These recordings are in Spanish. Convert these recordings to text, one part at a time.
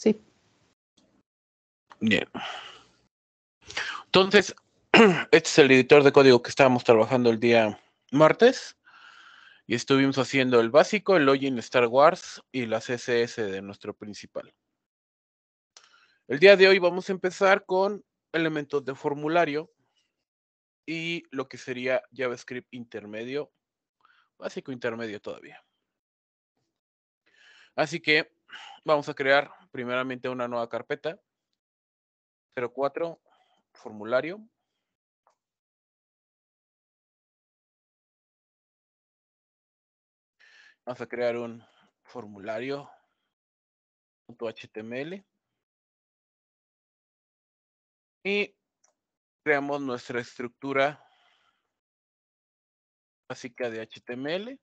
Sí. Bien. Entonces, este es el editor de código que estábamos trabajando el día martes. Y estuvimos haciendo el básico, el login Star Wars y la CSS de nuestro principal. El día de hoy vamos a empezar con elementos de formulario y lo que sería JavaScript intermedio, básico intermedio todavía. Así que Vamos a crear primeramente una nueva carpeta. 04, formulario. Vamos a crear un formulario .html y creamos nuestra estructura básica de HTML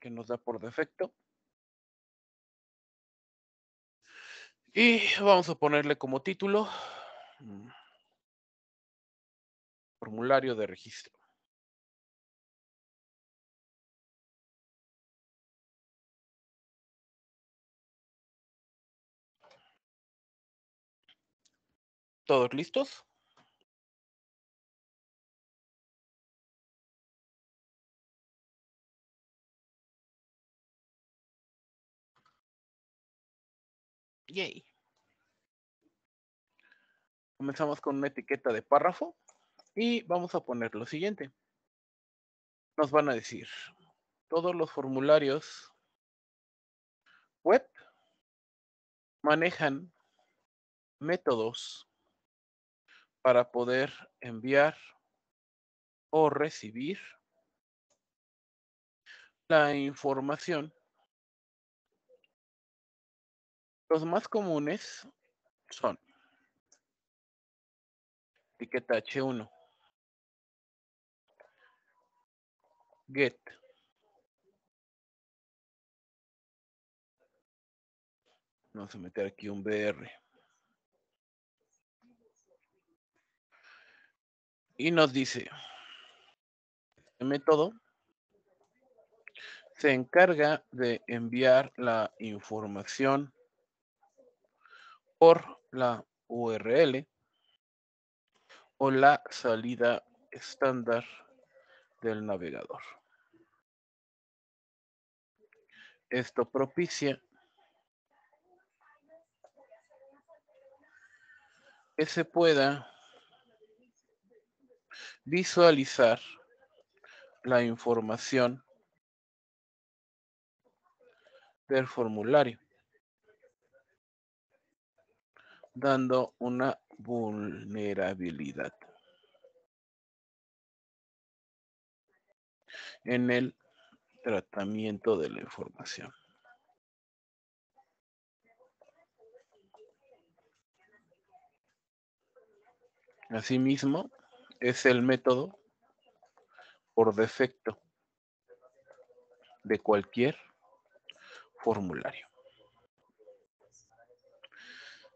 que nos da por defecto. Y vamos a ponerle como título mm, formulario de registro. ¿Todos listos? Yay. Comenzamos con una etiqueta de párrafo y vamos a poner lo siguiente. Nos van a decir, todos los formularios web manejan métodos para poder enviar o recibir la información. Los más comunes son Etiqueta H1. Get. Vamos a meter aquí un BR. Y nos dice, este método se encarga de enviar la información por la URL o la salida estándar del navegador. Esto propicia que se pueda visualizar la información del formulario. dando una vulnerabilidad en el tratamiento de la información. Asimismo, es el método por defecto de cualquier formulario.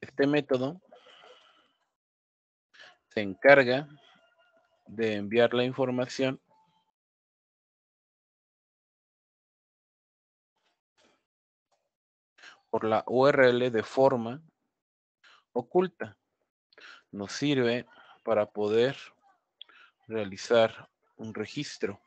Este método se encarga de enviar la información por la URL de forma oculta. Nos sirve para poder realizar un registro.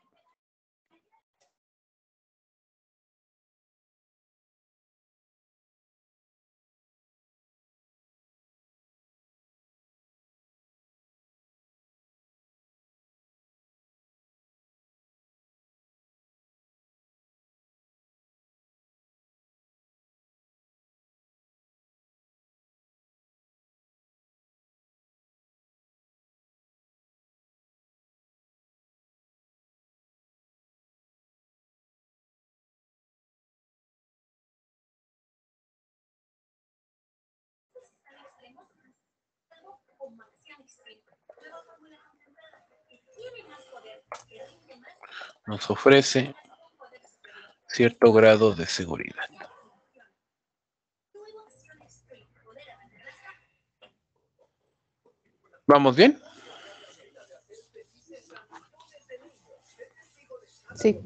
nos ofrece cierto grado de seguridad. ¿Vamos bien? Sí.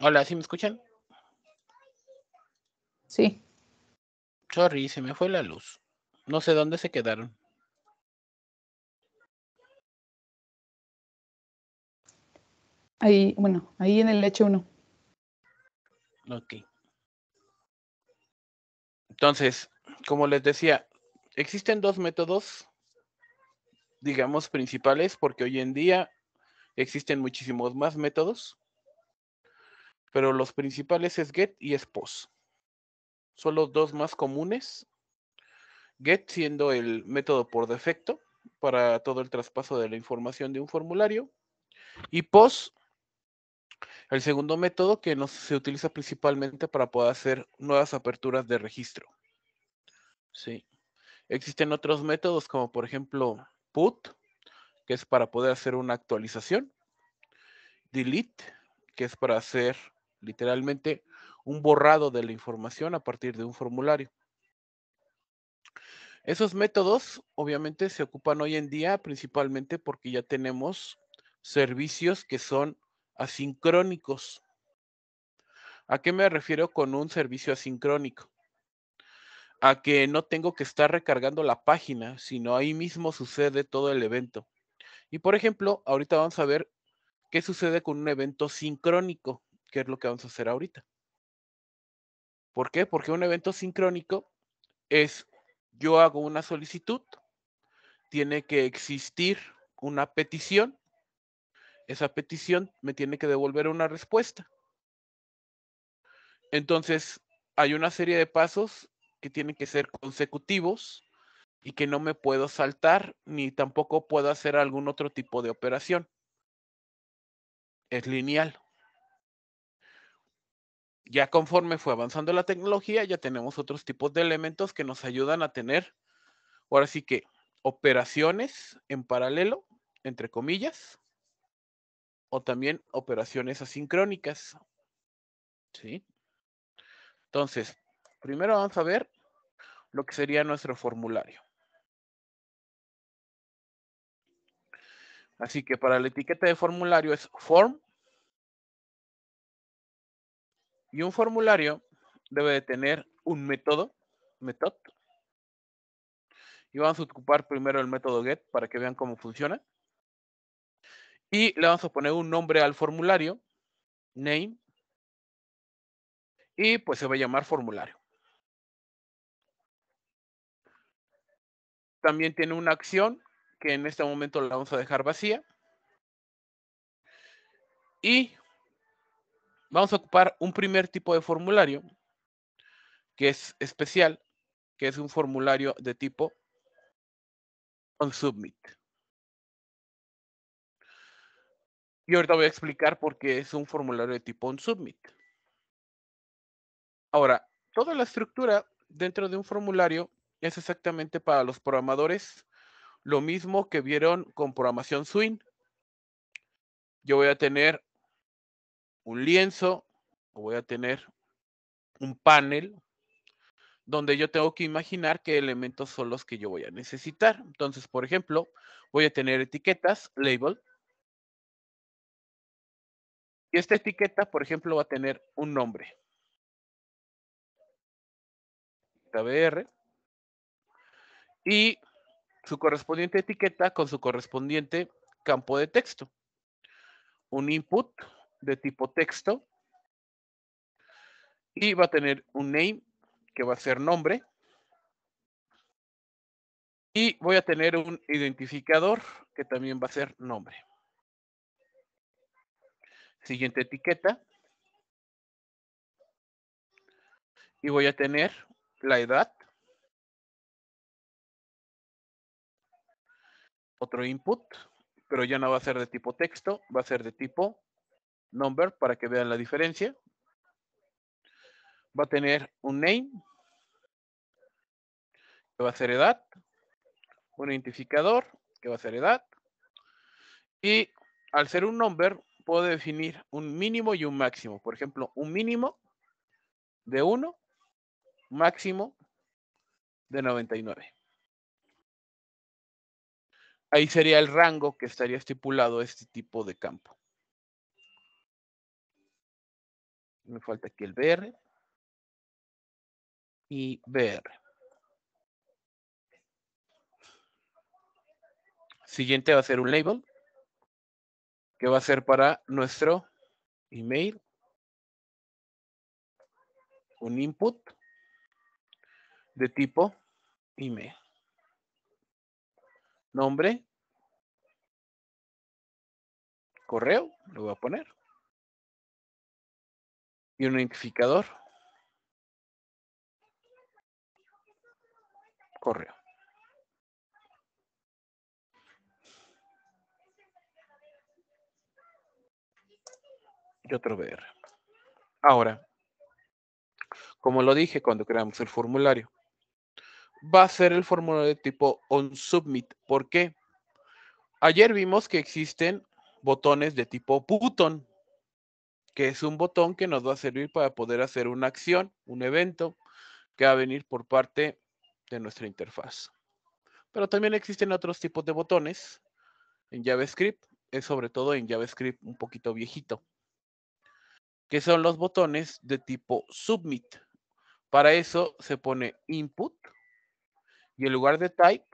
Hola, ¿sí me escuchan? Sí. Sorry, se me fue la luz. No sé dónde se quedaron. Ahí, bueno, ahí en el lecho uno. Ok. Entonces, como les decía, existen dos métodos, digamos, principales, porque hoy en día existen muchísimos más métodos pero los principales es get y es post. Son los dos más comunes. Get siendo el método por defecto para todo el traspaso de la información de un formulario. Y post, el segundo método que se utiliza principalmente para poder hacer nuevas aperturas de registro. Sí. Existen otros métodos como por ejemplo put, que es para poder hacer una actualización. Delete, que es para hacer literalmente un borrado de la información a partir de un formulario. Esos métodos obviamente se ocupan hoy en día principalmente porque ya tenemos servicios que son asincrónicos. ¿A qué me refiero con un servicio asincrónico? A que no tengo que estar recargando la página, sino ahí mismo sucede todo el evento. Y por ejemplo, ahorita vamos a ver qué sucede con un evento sincrónico. ¿Qué es lo que vamos a hacer ahorita. ¿Por qué? Porque un evento sincrónico es yo hago una solicitud, tiene que existir una petición, esa petición me tiene que devolver una respuesta. Entonces, hay una serie de pasos que tienen que ser consecutivos y que no me puedo saltar ni tampoco puedo hacer algún otro tipo de operación. Es lineal ya conforme fue avanzando la tecnología, ya tenemos otros tipos de elementos que nos ayudan a tener, ahora sí que, operaciones en paralelo, entre comillas, o también operaciones asincrónicas. ¿Sí? Entonces, primero vamos a ver lo que sería nuestro formulario. Así que para la etiqueta de formulario es form Y un formulario debe de tener un método, Method. y vamos a ocupar primero el método get para que vean cómo funciona. Y le vamos a poner un nombre al formulario, name, y pues se va a llamar formulario. También tiene una acción que en este momento la vamos a dejar vacía. Y vamos a ocupar un primer tipo de formulario que es especial, que es un formulario de tipo on submit. Y ahorita voy a explicar por qué es un formulario de tipo on submit. Ahora, toda la estructura dentro de un formulario es exactamente para los programadores lo mismo que vieron con programación Swing. Yo voy a tener un lienzo, voy a tener un panel donde yo tengo que imaginar qué elementos son los que yo voy a necesitar. Entonces, por ejemplo, voy a tener etiquetas, label. Y esta etiqueta, por ejemplo, va a tener un nombre. TBR. Y su correspondiente etiqueta con su correspondiente campo de texto. Un input de tipo texto. Y va a tener un name que va a ser nombre. Y voy a tener un identificador que también va a ser nombre. Siguiente etiqueta. Y voy a tener la edad. Otro input, pero ya no va a ser de tipo texto, va a ser de tipo number para que vean la diferencia. Va a tener un name, que va a ser edad, un identificador, que va a ser edad, y al ser un number, puedo definir un mínimo y un máximo. Por ejemplo, un mínimo de 1, máximo de 99. Ahí sería el rango que estaría estipulado este tipo de campo. me falta aquí el BR y BR. Siguiente va a ser un label que va a ser para nuestro email, un input de tipo email. Nombre, correo, lo voy a poner y un identificador. Correo. Y otro VR. Ahora, como lo dije cuando creamos el formulario, va a ser el formulario de tipo on-submit. ¿Por qué? Ayer vimos que existen botones de tipo button que es un botón que nos va a servir para poder hacer una acción, un evento que va a venir por parte de nuestra interfaz. Pero también existen otros tipos de botones en JavaScript, es sobre todo en JavaScript un poquito viejito, que son los botones de tipo submit. Para eso se pone input y en lugar de type,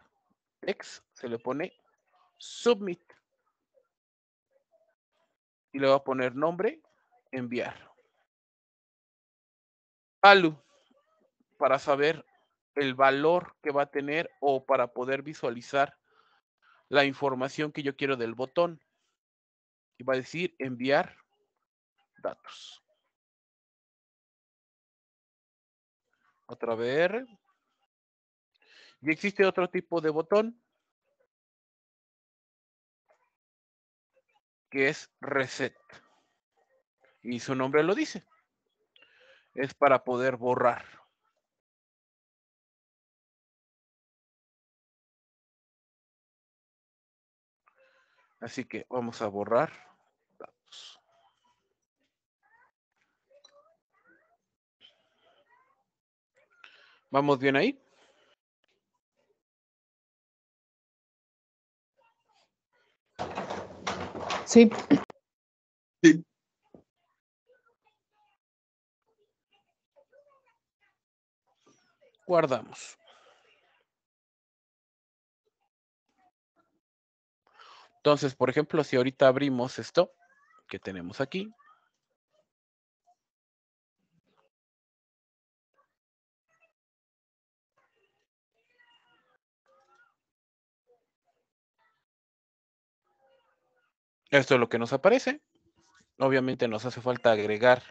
text, se le pone submit. Y le va a poner nombre enviar. ALU para saber el valor que va a tener o para poder visualizar la información que yo quiero del botón. Y va a decir enviar datos. Otra vez. Y existe otro tipo de botón que es reset y su nombre lo dice. Es para poder borrar. Así que vamos a borrar ¿Vamos bien ahí? Sí. Guardamos. Entonces, por ejemplo, si ahorita abrimos esto que tenemos aquí, Esto es lo que nos aparece. Obviamente nos hace falta agregar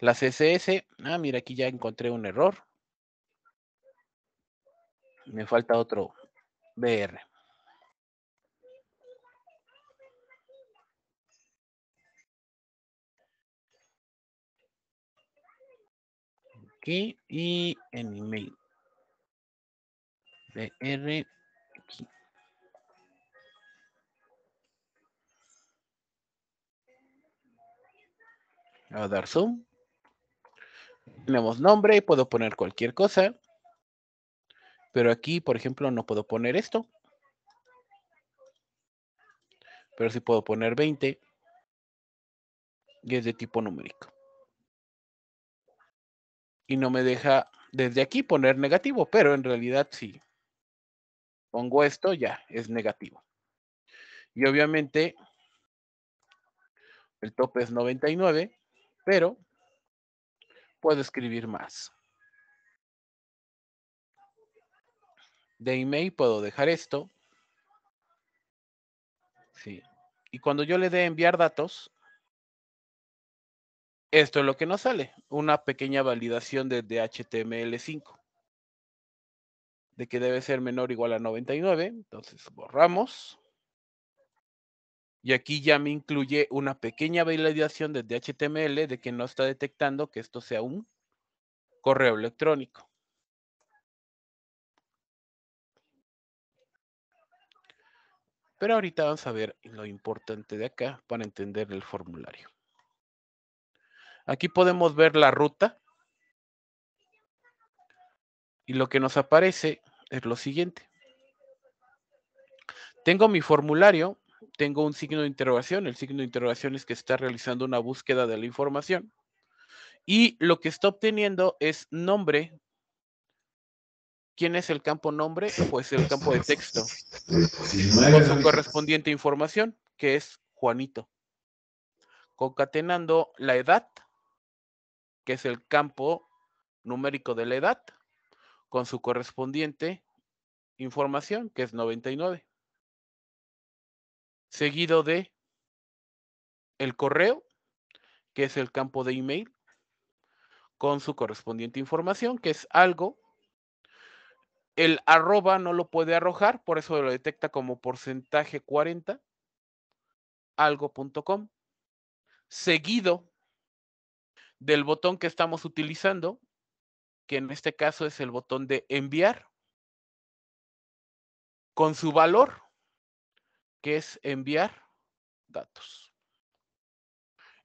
las CSS. Ah, mira, aquí ya encontré un error. Me falta otro. BR. Aquí y en email mail. BR a dar zoom. Tenemos nombre, y puedo poner cualquier cosa. Pero aquí, por ejemplo, no puedo poner esto. Pero sí puedo poner 20. Y es de tipo numérico. Y no me deja desde aquí poner negativo, pero en realidad sí. Pongo esto, ya, es negativo. Y obviamente el tope es 99, pero puedo escribir más. de email puedo dejar esto. Sí. Y cuando yo le dé enviar datos, esto es lo que nos sale, una pequeña validación desde HTML5 de que debe ser menor o igual a 99. Entonces borramos. Y aquí ya me incluye una pequeña validación desde HTML de que no está detectando que esto sea un correo electrónico. Pero ahorita vamos a ver lo importante de acá para entender el formulario. Aquí podemos ver la ruta. Y lo que nos aparece es lo siguiente. Tengo mi formulario, tengo un signo de interrogación. El signo de interrogación es que está realizando una búsqueda de la información. Y lo que está obteniendo es nombre ¿Quién es el campo nombre? Pues el campo de texto. Con su correspondiente información, que es Juanito. Concatenando la edad, que es el campo numérico de la edad, con su correspondiente información, que es 99. Seguido de el correo, que es el campo de email, con su correspondiente información, que es algo el arroba no lo puede arrojar, por eso lo detecta como porcentaje 40, algo.com, seguido del botón que estamos utilizando, que en este caso es el botón de enviar, con su valor, que es enviar datos.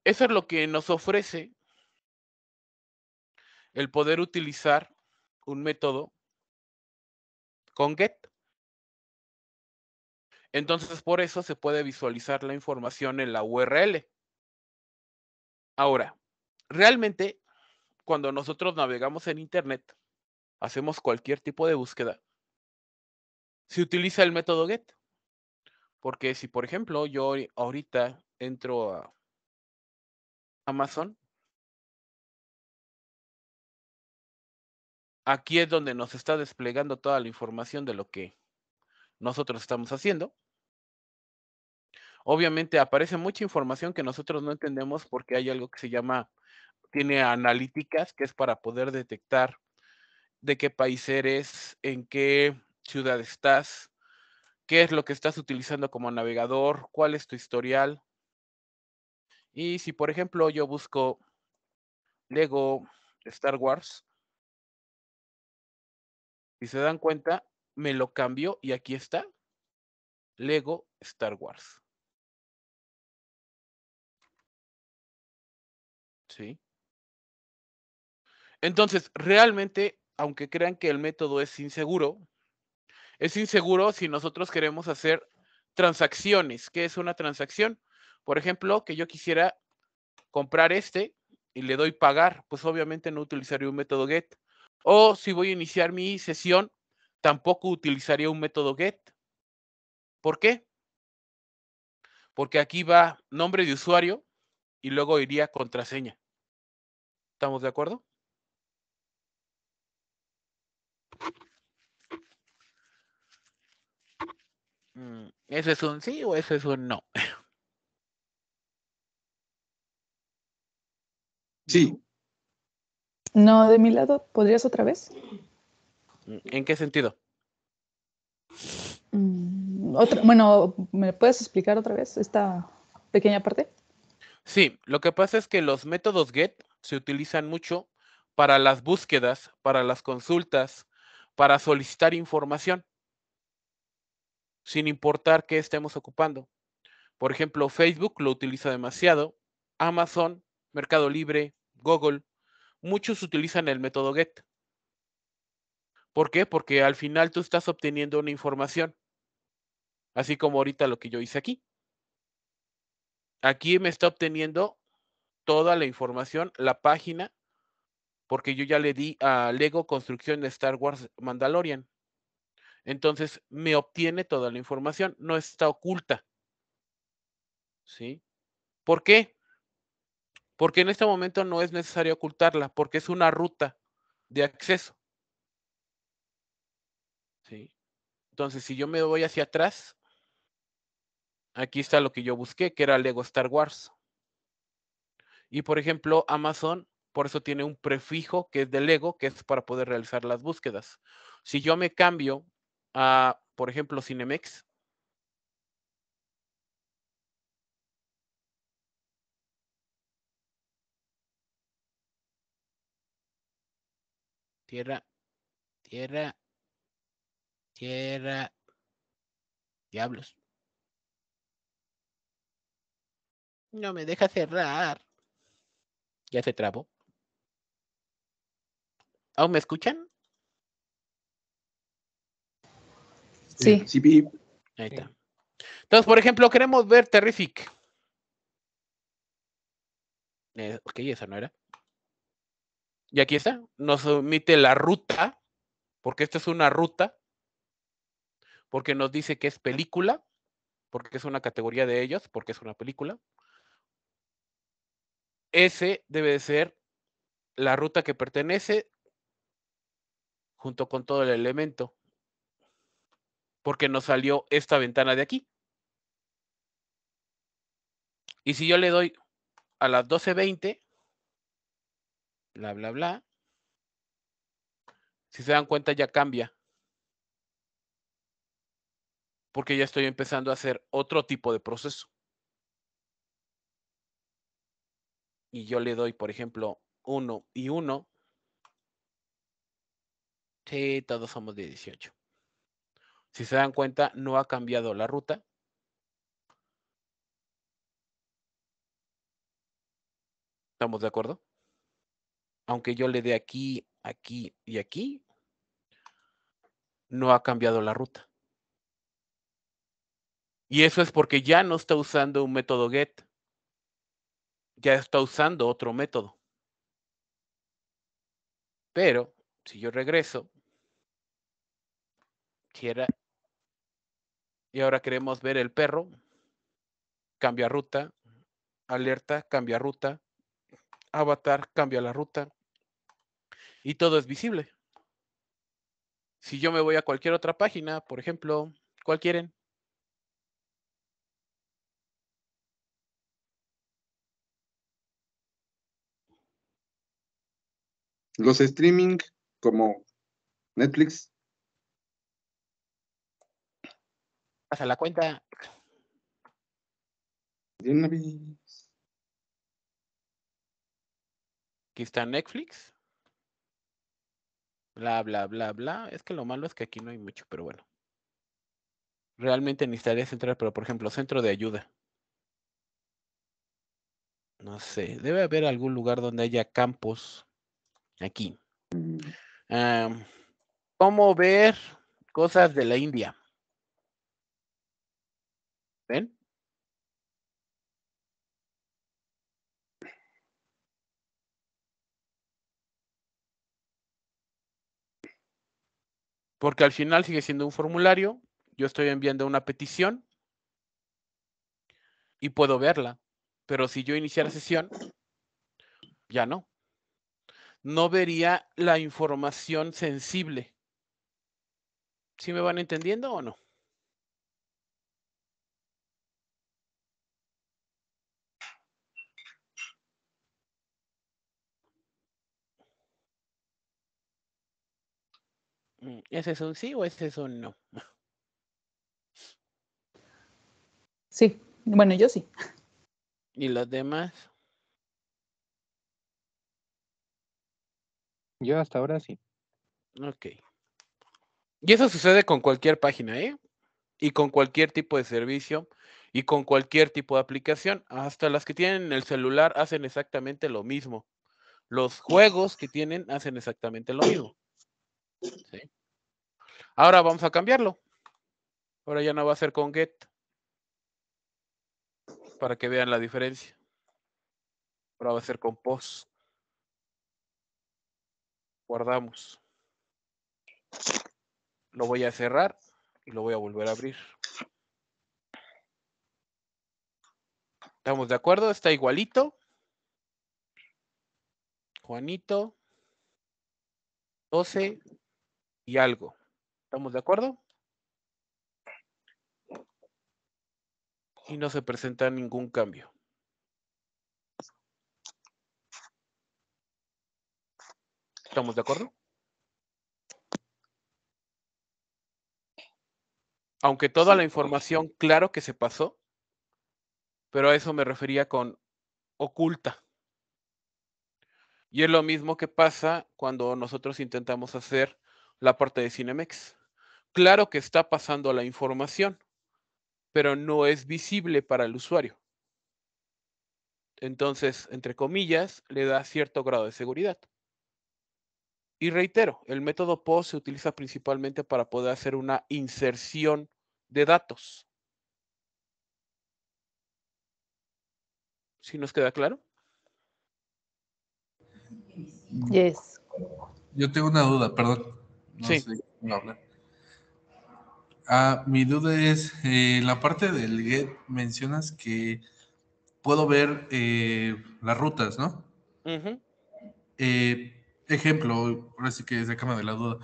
Eso es lo que nos ofrece el poder utilizar un método con get. Entonces, por eso se puede visualizar la información en la URL. Ahora, realmente, cuando nosotros navegamos en Internet, hacemos cualquier tipo de búsqueda, se utiliza el método get. Porque si, por ejemplo, yo ahorita entro a Amazon Aquí es donde nos está desplegando toda la información de lo que nosotros estamos haciendo. Obviamente aparece mucha información que nosotros no entendemos porque hay algo que se llama, tiene analíticas, que es para poder detectar de qué país eres, en qué ciudad estás, qué es lo que estás utilizando como navegador, cuál es tu historial. Y si, por ejemplo, yo busco Lego Star Wars, si se dan cuenta, me lo cambio y aquí está. Lego Star Wars. ¿Sí? Entonces, realmente, aunque crean que el método es inseguro, es inseguro si nosotros queremos hacer transacciones. ¿Qué es una transacción? Por ejemplo, que yo quisiera comprar este y le doy pagar, pues obviamente no utilizaría un método get. O si voy a iniciar mi sesión, tampoco utilizaría un método get. ¿Por qué? Porque aquí va nombre de usuario y luego iría contraseña. ¿Estamos de acuerdo? Mm, ¿Ese es un sí o ese es un no? Sí. No, de mi lado, ¿podrías otra vez? ¿En qué sentido? Mm, otra, bueno, ¿me puedes explicar otra vez esta pequeña parte? Sí, lo que pasa es que los métodos GET se utilizan mucho para las búsquedas, para las consultas, para solicitar información, sin importar qué estemos ocupando. Por ejemplo, Facebook lo utiliza demasiado, Amazon, Mercado Libre, Google, muchos utilizan el método get. ¿Por qué? Porque al final tú estás obteniendo una información, así como ahorita lo que yo hice aquí. Aquí me está obteniendo toda la información, la página, porque yo ya le di a Lego Construcción de Star Wars Mandalorian. Entonces me obtiene toda la información, no está oculta. ¿Sí? ¿Por qué? porque en este momento no es necesario ocultarla, porque es una ruta de acceso. Entonces, si yo me voy hacia atrás, aquí está lo que yo busqué, que era Lego Star Wars. Y por ejemplo, Amazon, por eso tiene un prefijo que es de Lego, que es para poder realizar las búsquedas. Si yo me cambio a, por ejemplo, Cinemex, tierra, tierra, tierra, diablos. No me deja cerrar. Ya se trabó. ¿Aún me escuchan? Sí. Ahí está. Entonces, por ejemplo, queremos ver Terrific. Eh, ok, esa no era. Y aquí está, nos omite la ruta, porque esta es una ruta, porque nos dice que es película, porque es una categoría de ellos, porque es una película. Ese debe de ser la ruta que pertenece junto con todo el elemento, porque nos salió esta ventana de aquí. Y si yo le doy a las 12.20, bla, bla, bla. Si se dan cuenta, ya cambia. Porque ya estoy empezando a hacer otro tipo de proceso. Y yo le doy, por ejemplo, 1 y 1. Sí, todos somos de 18. Si se dan cuenta, no ha cambiado la ruta. ¿Estamos de acuerdo? aunque yo le dé aquí, aquí y aquí, no ha cambiado la ruta. Y eso es porque ya no está usando un método get, ya está usando otro método. Pero si yo regreso, quiera, y ahora queremos ver el perro, cambia ruta, alerta, cambia ruta, avatar, cambia la ruta y todo es visible. Si yo me voy a cualquier otra página, por ejemplo, ¿cuál quieren? Los streaming como Netflix. hasta la cuenta. Aquí está Netflix. Bla, bla, bla, bla. Es que lo malo es que aquí no hay mucho, pero bueno. Realmente necesitaría centrar, pero por ejemplo, centro de ayuda. No sé, debe haber algún lugar donde haya campos aquí. Mm. ¿Cómo ver cosas de la India? ¿Ven? Porque al final sigue siendo un formulario, yo estoy enviando una petición y puedo verla, pero si yo iniciara sesión, ya no. No vería la información sensible. ¿Sí me van entendiendo o no? ¿Ese mm, es un sí o ese es un no? Sí, bueno, yo sí. ¿Y los demás? Yo hasta ahora sí. Ok. Y eso sucede con cualquier página, ¿eh? Y con cualquier tipo de servicio y con cualquier tipo de aplicación. Hasta las que tienen el celular hacen exactamente lo mismo. Los juegos que tienen hacen exactamente lo mismo. Ahora vamos a cambiarlo. Ahora ya no va a ser con get. Para que vean la diferencia. Ahora va a ser con post. Guardamos. Lo voy a cerrar y lo voy a volver a abrir. ¿Estamos de acuerdo? Está igualito. Juanito. 12 y algo. ¿Estamos de acuerdo? Y no se presenta ningún cambio. ¿Estamos de acuerdo? Aunque toda la información, claro que se pasó, pero a eso me refería con oculta. Y es lo mismo que pasa cuando nosotros intentamos hacer la parte de Cinemex. Claro que está pasando la información, pero no es visible para el usuario. Entonces, entre comillas, le da cierto grado de seguridad. Y reitero, el método POST se utiliza principalmente para poder hacer una inserción de datos. ¿Sí nos queda claro? Yes. Yo tengo una duda, perdón. Ah, mi duda es, en eh, la parte del get mencionas que puedo ver eh, las rutas, ¿no? Eh, ejemplo, ahora sí que es de la duda.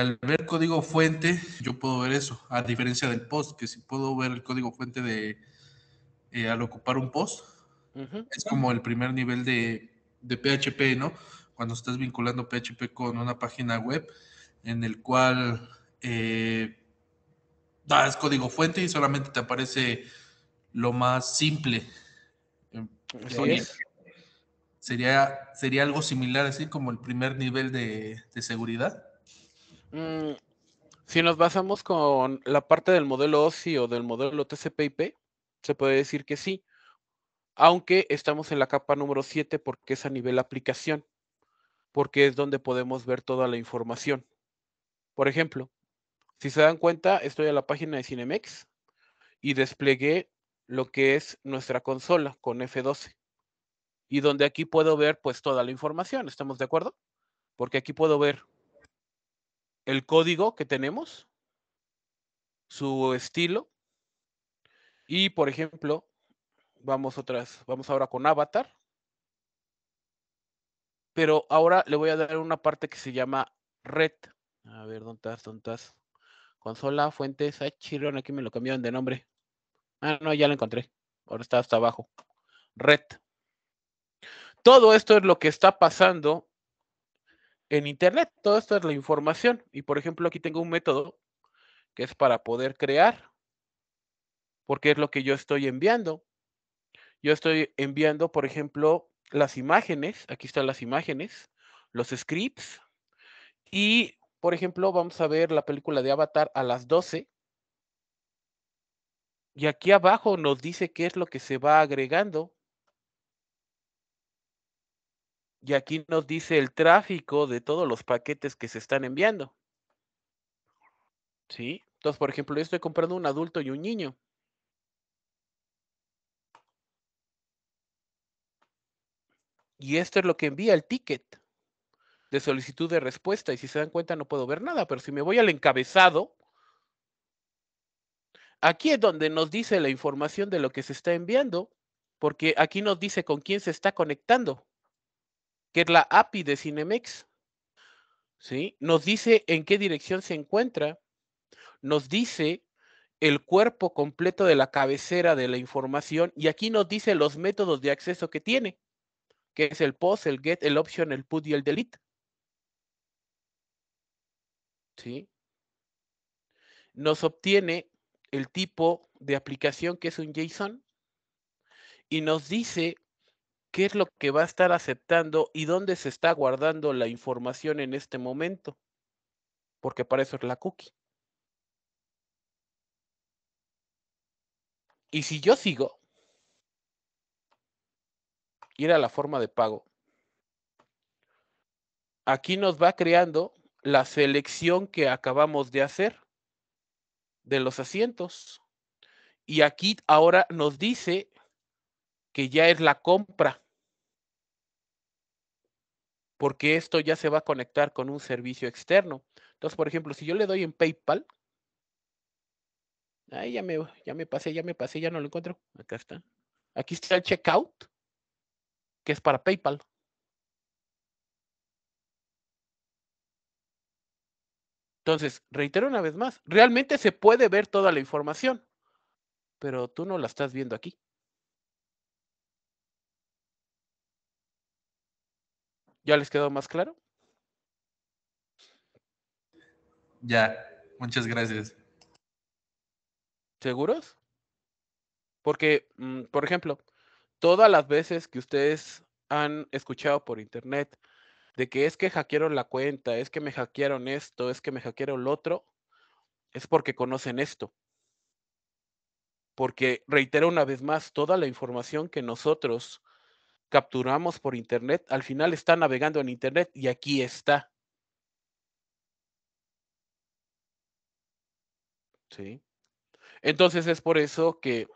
al ver código fuente, yo puedo ver eso, a diferencia del post, que si puedo ver el código fuente de al ocupar un post, es como el primer nivel de, PHP, ¿no? Cuando estás vinculando PHP con una página web en el cual eh, es código fuente y solamente te aparece lo más simple. Sería, sería, algo similar, así como el primer nivel de, seguridad. Mm, si nos basamos con la parte del modelo OSI o del modelo TCP/IP, se puede decir que sí, aunque estamos en la capa número 7 porque es a nivel aplicación, porque es donde podemos ver toda la información. Por ejemplo, si se dan cuenta, estoy a la página de Cinemex y desplegué lo que es nuestra consola con F12. Y donde aquí puedo ver pues toda la información, ¿estamos de acuerdo? Porque aquí puedo ver el código que tenemos, su estilo, y por ejemplo, vamos otras, vamos ahora con Avatar. Pero ahora le voy a dar una parte que se llama red. A ver, ¿dónde estás? ¿Dónde estás? Consola Fuentes chirón, aquí me lo cambiaron de nombre. Ah, no, ya lo encontré. Ahora está hasta abajo. Red. Todo esto es lo que está pasando en Internet. Todo esto es la información. Y por ejemplo, aquí tengo un método que es para poder crear, porque es lo que yo estoy enviando. Yo estoy enviando, por ejemplo, las imágenes. Aquí están las imágenes, los scripts y por ejemplo, vamos a ver la película de Avatar a las 12. Y aquí abajo nos dice qué es lo que se va agregando. Y aquí nos dice el tráfico de todos los paquetes que se están enviando. ¿Sí? Entonces, por ejemplo, yo estoy comprando un adulto y un niño. Y esto es lo que envía el ticket de solicitud de respuesta y si se dan cuenta no puedo ver nada, pero si me voy al encabezado, aquí es donde nos dice la información de lo que se está enviando, porque aquí nos dice con quién se está conectando, que es la API de Cinemex. ¿Sí? Nos dice en qué dirección se encuentra, nos dice el cuerpo completo de la cabecera de la información y aquí nos dice los métodos de acceso que tiene, que es el POST, el GET, el OPTION, el PUT y el DELETE. ¿sí? Nos obtiene el tipo de aplicación que es un JSON y nos dice qué es lo que va a estar aceptando y dónde se está guardando la información en este momento, porque para eso es la cookie. Y si yo sigo, ir a la forma de pago, aquí nos va creando la selección que acabamos de hacer de los asientos. Y aquí ahora nos dice que ya es la compra, porque esto ya se va a conectar con un servicio externo. Entonces, por ejemplo, si yo le doy en PayPal, ahí ya me, ya me pasé, ya me pasé, ya no lo encuentro. Acá está. Aquí está el checkout, que es para PayPal. Entonces, reitero una vez más, realmente se puede ver toda la información, pero tú no la estás viendo aquí. ¿Ya les quedó más claro? Ya, muchas gracias. ¿Seguros? Porque, mm, por ejemplo, todas las veces que ustedes han escuchado por internet de que es que hackearon la cuenta, es que me hackearon esto, es que me hackearon lo otro, es porque conocen esto. Porque, reitero una vez más, toda la información que nosotros capturamos por Internet, al final está navegando en Internet y aquí está. ¿Sí? Entonces es por eso que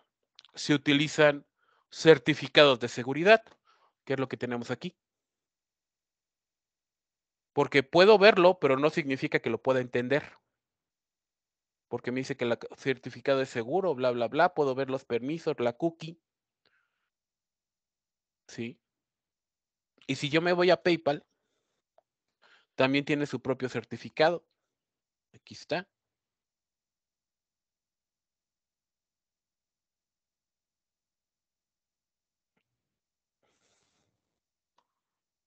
se utilizan certificados de seguridad, que es lo que tenemos aquí porque puedo verlo, pero no significa que lo pueda entender. Porque me dice que el certificado es seguro, bla, bla, bla, puedo ver los permisos, la cookie. ¿Sí? Y si yo me voy a PayPal, también tiene su propio certificado. Aquí está.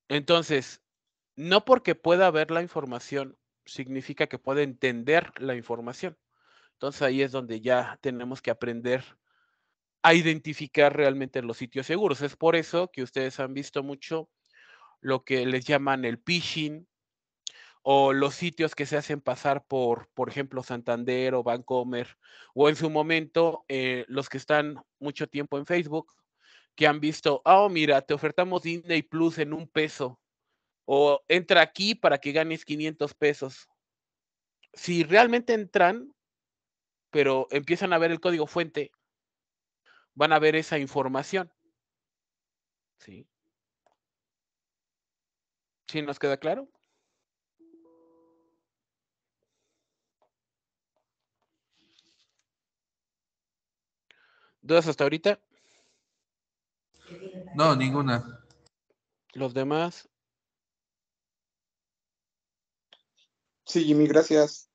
Entonces, no porque pueda ver la información significa que pueda entender la información. Entonces ahí es donde ya tenemos que aprender a identificar realmente los sitios seguros. Es por eso que ustedes han visto mucho lo que les llaman el phishing o los sitios que se hacen pasar por, por ejemplo, Santander o Bancomer, o en su momento eh, los que están mucho tiempo en Facebook, que han visto, oh, mira, te ofertamos Disney Plus en un peso o entra aquí para que ganes 500 pesos. Si realmente entran, pero empiezan a ver el código fuente, van a ver esa información. ¿Sí? ¿Sí nos queda claro? ¿Dudas hasta ahorita? No, ninguna. ¿Los demás? Sí, Jimmy, gracias.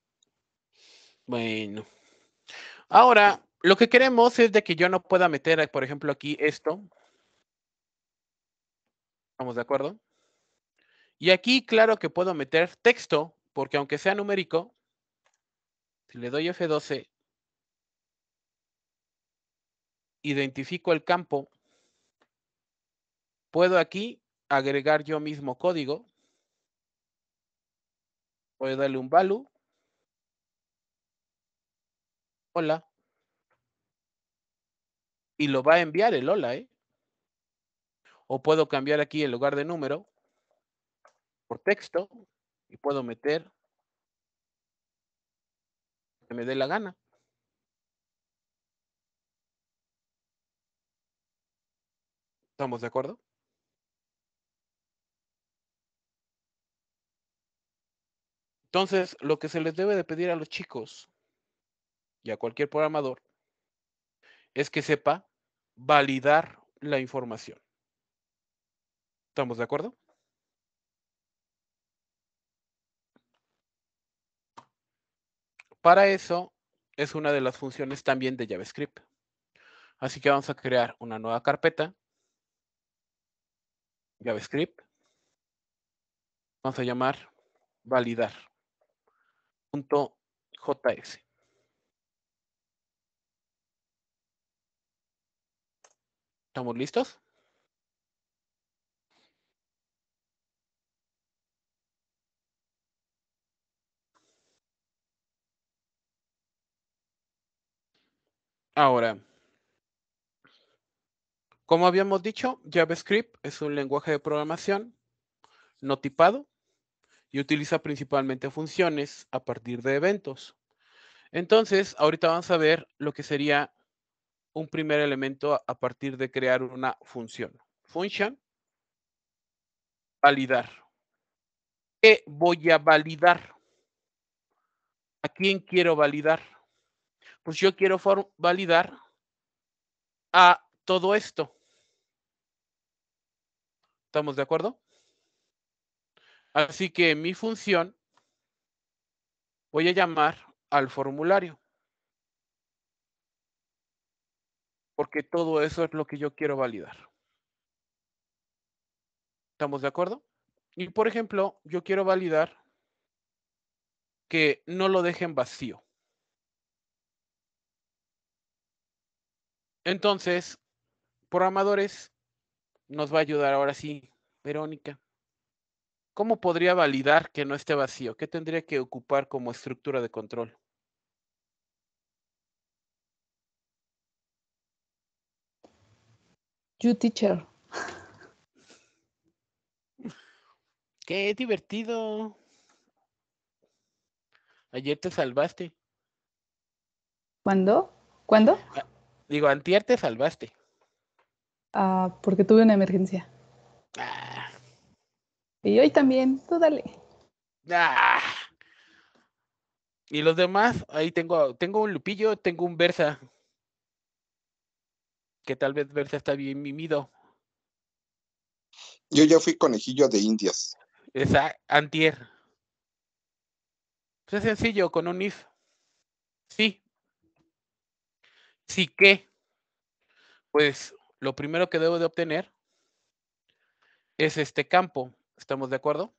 Bueno. Ahora, lo que queremos es de que yo no pueda meter, por ejemplo, aquí esto. ¿Estamos de acuerdo? Y aquí, claro que puedo meter texto, porque aunque sea numérico, si le doy F12, identifico el campo, puedo aquí agregar yo mismo código Voy darle un value. Hola. Y lo va a enviar el hola, ¿eh? O puedo cambiar aquí el lugar de número por texto y puedo meter que me dé la gana. ¿Estamos de acuerdo? Entonces, lo que se les debe de pedir a los chicos y a cualquier programador es que sepa validar la información. ¿Estamos de acuerdo? Para eso es una de las funciones también de JavaScript. Así que vamos a crear una nueva carpeta. JavaScript. Vamos a llamar validar js. ¿Estamos listos? Ahora, como habíamos dicho, JavaScript es un lenguaje de programación no tipado y utiliza principalmente funciones a partir de eventos. Entonces, ahorita vamos a ver lo que sería un primer elemento a partir de crear una función. Function, validar. ¿Qué voy a validar? ¿A quién quiero validar? Pues yo quiero validar a todo esto. ¿Estamos de acuerdo? Así que mi función voy a llamar al formulario. Porque todo eso es lo que yo quiero validar. ¿Estamos de acuerdo? Y por ejemplo, yo quiero validar que no lo dejen vacío. Entonces, programadores, nos va a ayudar ahora sí, Verónica. ¿Cómo podría validar que no esté vacío? ¿Qué tendría que ocupar como estructura de control? You teacher. Qué divertido. Ayer te salvaste. ¿Cuándo? ¿Cuándo? Ah, digo, antier te salvaste. Ah, porque tuve una emergencia. Ah. Y hoy también, tú dale. Ah. Y los demás, ahí tengo, tengo un Lupillo, tengo un Versa. Que tal vez Versa está bien mimido. Yo ya fui conejillo de indias. Esa, antier. Pues es sencillo, con un if. Sí. Sí que. Pues lo primero que debo de obtener es este campo. ¿Estamos de acuerdo?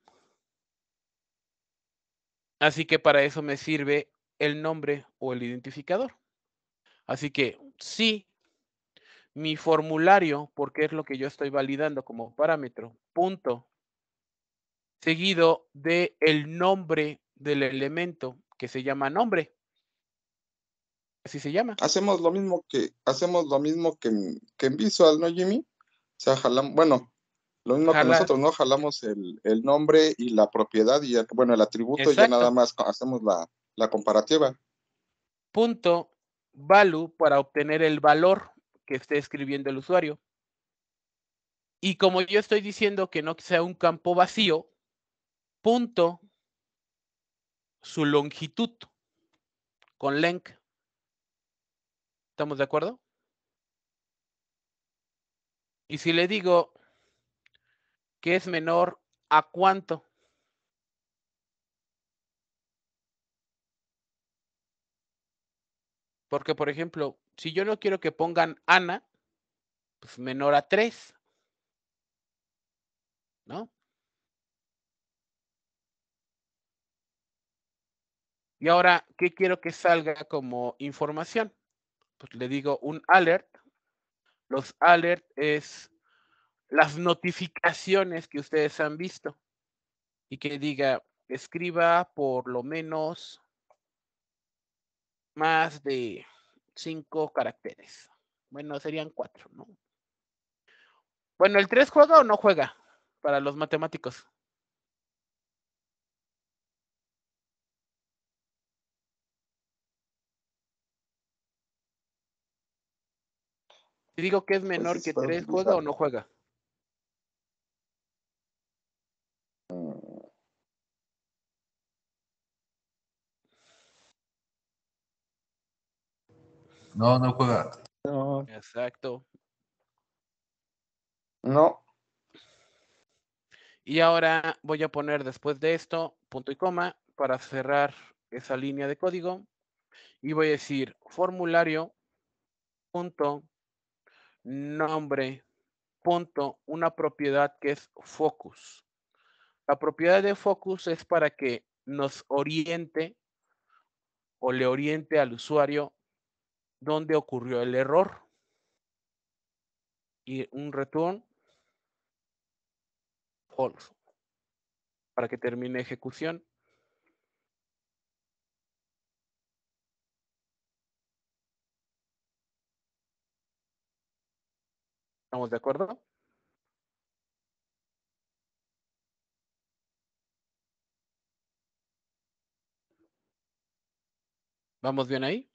Así que para eso me sirve el nombre o el identificador. Así que sí, mi formulario, porque es lo que yo estoy validando como parámetro, punto, seguido de el nombre del elemento que se llama nombre. Así se llama. Hacemos lo mismo que, hacemos lo mismo que, que en Visual, ¿no, Jimmy? O sea, jalamos, bueno, lo mismo que nosotros, ¿no? Jalamos el, nombre y la propiedad y, bueno, el atributo y ya nada más hacemos la comparativa. Punto value para obtener el valor que esté escribiendo el usuario. Y como yo estoy diciendo que no sea un campo vacío, punto su longitud con length. ¿Estamos de acuerdo? Y si le digo que es menor a cuánto? Porque, por ejemplo, si yo no quiero que pongan Ana, pues menor a 3. ¿No? Y ahora, ¿qué quiero que salga como información? Pues le digo un alert. Los alert es las notificaciones que ustedes han visto y que diga, escriba por lo menos más de cinco caracteres. Bueno, serían cuatro, ¿no? Bueno, ¿el tres juega o no juega para los matemáticos? Digo que es pues menor que tres, ¿juega o no juega? No, no juega. Exacto. No. Y ahora voy a poner después de esto punto y coma para cerrar esa línea de código y voy a decir formulario punto nombre punto una propiedad que es focus. La propiedad de focus es para que nos oriente o le oriente al usuario donde ocurrió el error. Y un return false para que termine ejecución. ¿Estamos de acuerdo? ¿Vamos bien ahí?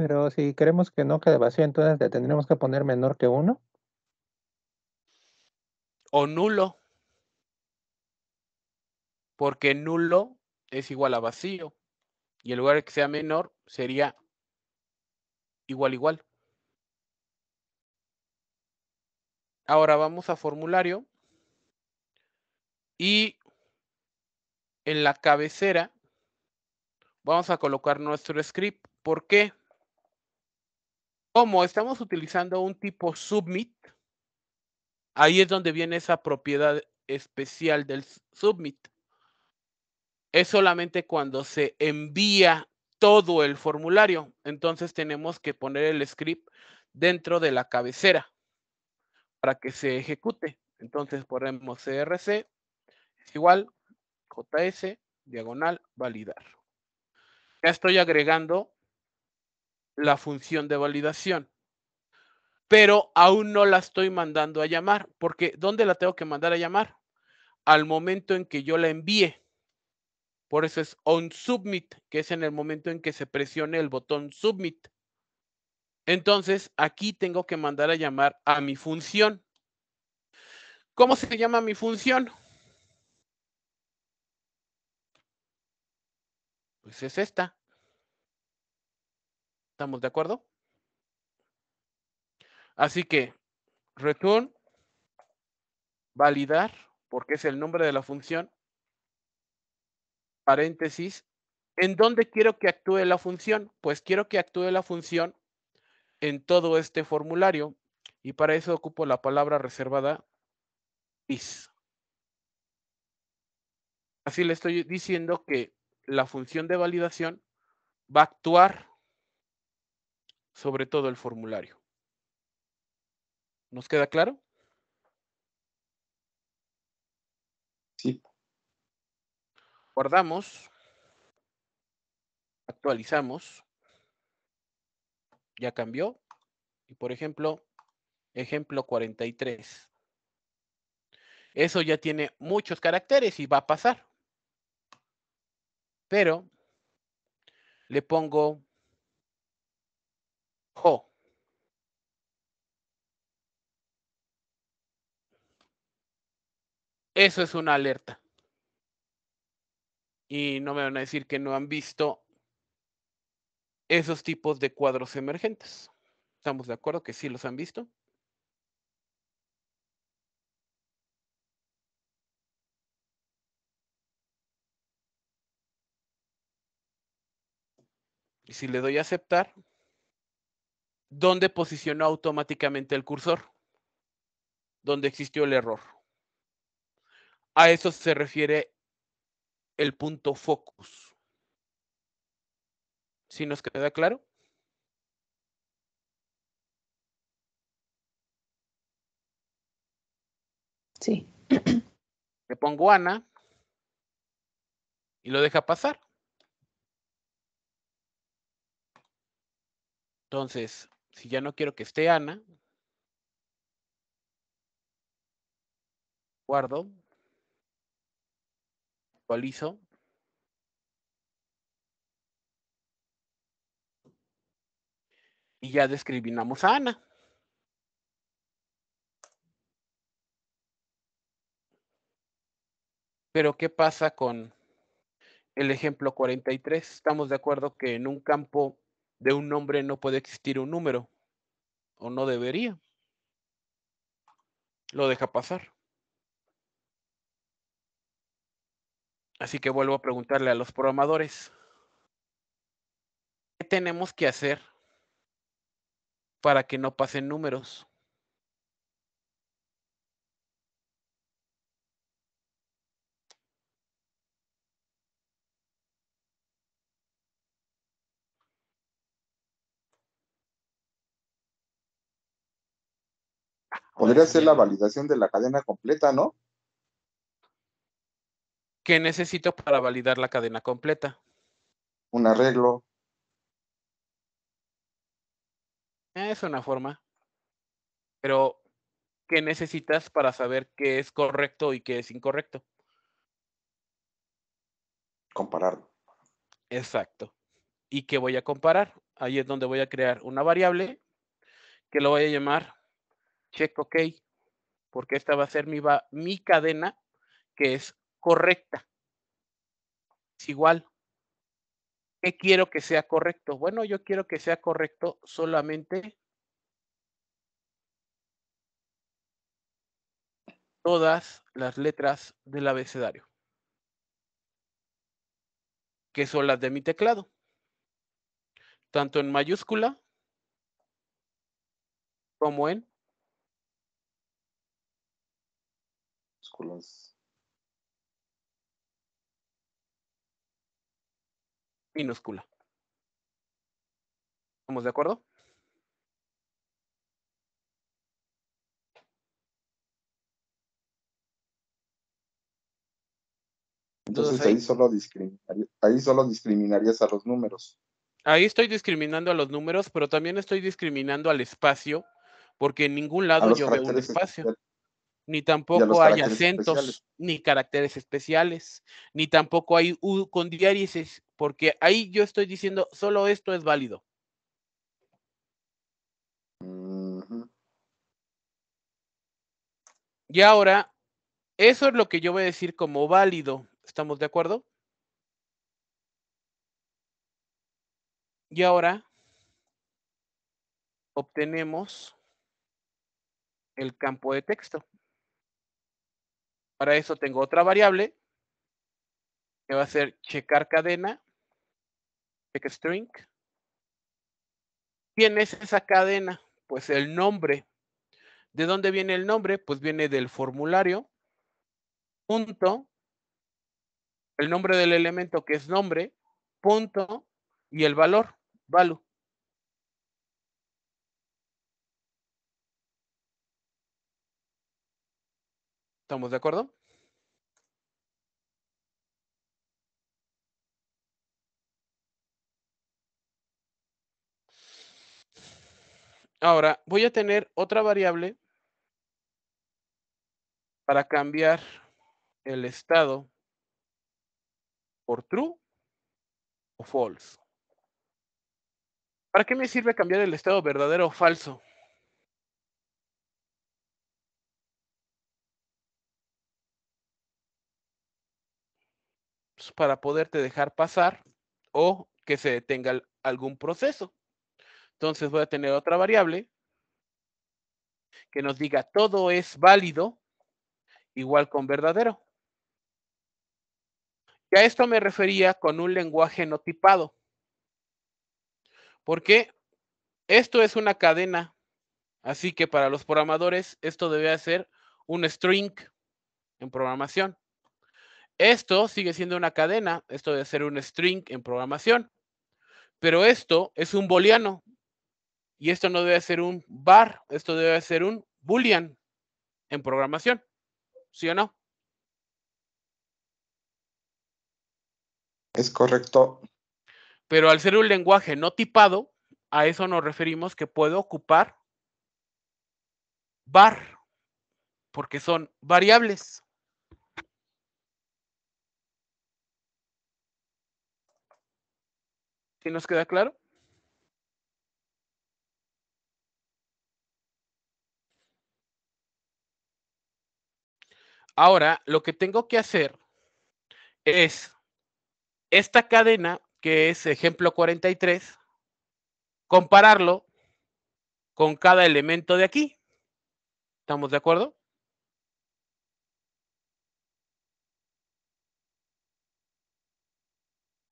Pero si queremos que no quede vacío, entonces le tendremos que poner menor que 1. O nulo. Porque nulo es igual a vacío. Y en lugar de que sea menor sería igual igual. Ahora vamos a formulario. Y en la cabecera vamos a colocar nuestro script. ¿Por qué? como estamos utilizando un tipo submit, ahí es donde viene esa propiedad especial del submit. Es solamente cuando se envía todo el formulario. Entonces tenemos que poner el script dentro de la cabecera para que se ejecute. Entonces ponemos crc es igual js diagonal validar. Ya estoy agregando la función de validación, pero aún no la estoy mandando a llamar, porque ¿dónde la tengo que mandar a llamar? Al momento en que yo la envíe. Por eso es on submit, que es en el momento en que se presione el botón submit. Entonces, aquí tengo que mandar a llamar a mi función. ¿Cómo se llama mi función? Pues es esta. ¿Estamos de acuerdo? Así que return, validar, porque es el nombre de la función, paréntesis, ¿en dónde quiero que actúe la función? Pues quiero que actúe la función en todo este formulario y para eso ocupo la palabra reservada is. Así le estoy diciendo que la función de validación va a actuar sobre todo el formulario. ¿Nos queda claro? Sí. Guardamos. Actualizamos. Ya cambió. Y por ejemplo, ejemplo 43. Eso ya tiene muchos caracteres y va a pasar. Pero le pongo eso es una alerta. Y no me van a decir que no han visto esos tipos de cuadros emergentes. ¿Estamos de acuerdo que sí los han visto? Y si le doy a aceptar, ¿Dónde posicionó automáticamente el cursor, donde existió el error. A eso se refiere el punto focus. ¿Sí nos queda claro? Sí. Le pongo Ana y lo deja pasar. Entonces, si ya no quiero que esté Ana, guardo, actualizo. Y ya discriminamos a Ana. Pero ¿qué pasa con el ejemplo 43? Estamos de acuerdo que en un campo de un nombre no puede existir un número, o no debería. Lo deja pasar. Así que vuelvo a preguntarle a los programadores, ¿qué tenemos que hacer para que no pasen números? Podría ser la validación de la cadena completa, ¿no? ¿Qué necesito para validar la cadena completa? Un arreglo. Eh, es una forma. Pero, ¿qué necesitas para saber qué es correcto y qué es incorrecto? Comparar. Exacto. ¿Y qué voy a comparar? Ahí es donde voy a crear una variable que lo voy a llamar check OK, porque esta va a ser mi, va, mi cadena que es correcta. Es igual. ¿Qué quiero que sea correcto? Bueno, yo quiero que sea correcto solamente todas las letras del abecedario, que son las de mi teclado, tanto en mayúscula como en Minúscula. ¿Estamos de acuerdo? Entonces, ahí, solo discriminarías a los números. Ahí estoy discriminando a los números, pero también estoy discriminando al espacio, porque en ningún lado yo veo un espacio ni tampoco hay acentos, ni caracteres especiales, ni tampoco hay con diárices, porque ahí yo estoy diciendo solo esto es válido. Y ahora, eso es lo que yo voy a decir como válido. ¿Estamos de acuerdo? Y ahora obtenemos el campo de texto. Para eso tengo otra variable que va a ser checar cadena, check string. ¿Quién es esa cadena? Pues el nombre. ¿De dónde viene el nombre? Pues viene del formulario. Punto. El nombre del elemento que es nombre. Punto. Y el valor, value. ¿Estamos de acuerdo? Ahora voy a tener otra variable para cambiar el estado por true o false. ¿Para qué me sirve cambiar el estado verdadero o falso? para poderte dejar pasar o que se detenga algún proceso. Entonces voy a tener otra variable que nos diga todo es válido igual con verdadero. Y a esto me refería con un lenguaje no tipado. Porque esto es una cadena, así que para los programadores esto debe ser un string en programación. Esto sigue siendo una cadena, esto debe ser un string en programación, pero esto es un booleano y esto no debe ser un bar, esto debe ser un boolean en programación, ¿sí o no? Es correcto. Pero al ser un lenguaje no tipado, a eso nos referimos que puedo ocupar bar, porque son variables. ¿Sí nos queda claro? Ahora, lo que tengo que hacer es esta cadena, que es ejemplo 43, compararlo con cada elemento de aquí. ¿Estamos de acuerdo?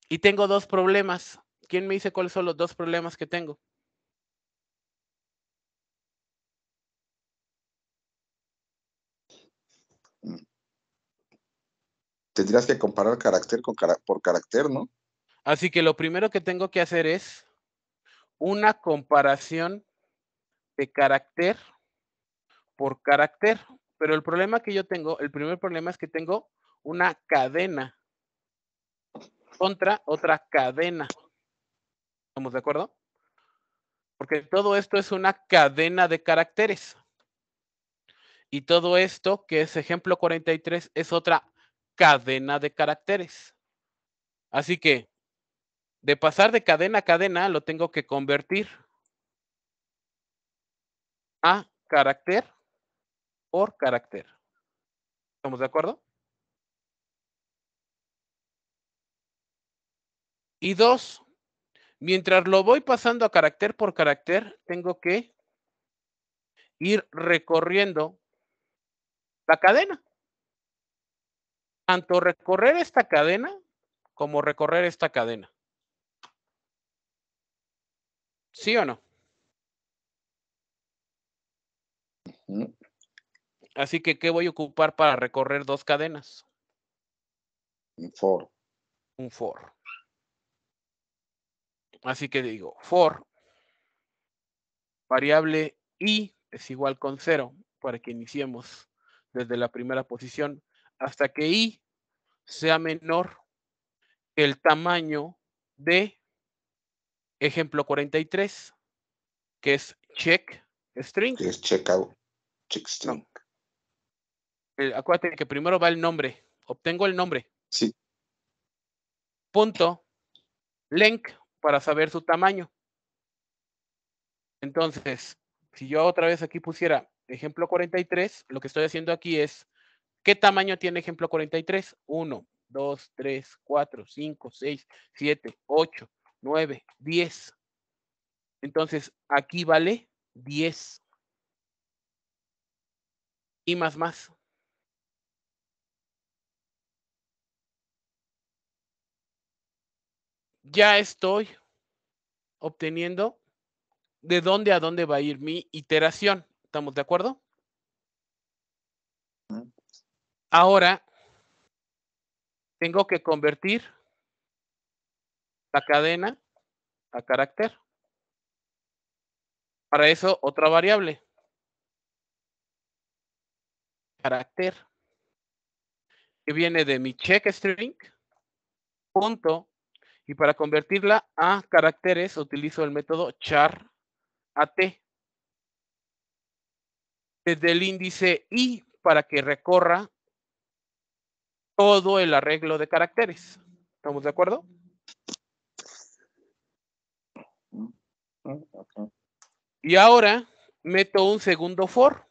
Y tengo dos problemas. ¿Quién me dice cuáles son los dos problemas que tengo? Tendrías que comparar carácter por carácter, ¿no? Así que lo primero que tengo que hacer es una comparación de carácter por carácter. Pero el problema que yo tengo, el primer problema es que tengo una cadena contra otra cadena. ¿Estamos de acuerdo? Porque todo esto es una cadena de caracteres. Y todo esto, que es ejemplo 43, es otra cadena de caracteres. Así que, de pasar de cadena a cadena, lo tengo que convertir a carácter por carácter. ¿Estamos de acuerdo? Y dos, Mientras lo voy pasando a carácter por carácter, tengo que ir recorriendo la cadena. Tanto recorrer esta cadena como recorrer esta cadena. ¿Sí o no? Así que, ¿qué voy a ocupar para recorrer dos cadenas? Un for. Un for. Así que digo for variable i es igual con cero para que iniciemos desde la primera posición hasta que i sea menor que el tamaño de ejemplo 43 que es check string. Que es out, Check string. check. acuérdate que primero va el nombre. Obtengo el nombre. Sí. Punto. Length para saber su tamaño. Entonces, si yo otra vez aquí pusiera ejemplo 43, lo que estoy haciendo aquí es, ¿qué tamaño tiene ejemplo 43? 1, 2, 3, 4, 5, 6, 7, 8, 9, 10. Entonces, aquí vale 10. Y más más. ya estoy obteniendo de dónde a dónde va a ir mi iteración. ¿Estamos de acuerdo? Ahora, tengo que convertir la cadena a carácter. Para eso, otra variable. Carácter. Que viene de mi check string. Punto y para convertirla a caracteres utilizo el método char at. Desde el índice i para que recorra todo el arreglo de caracteres. ¿Estamos de acuerdo? Y ahora meto un segundo for.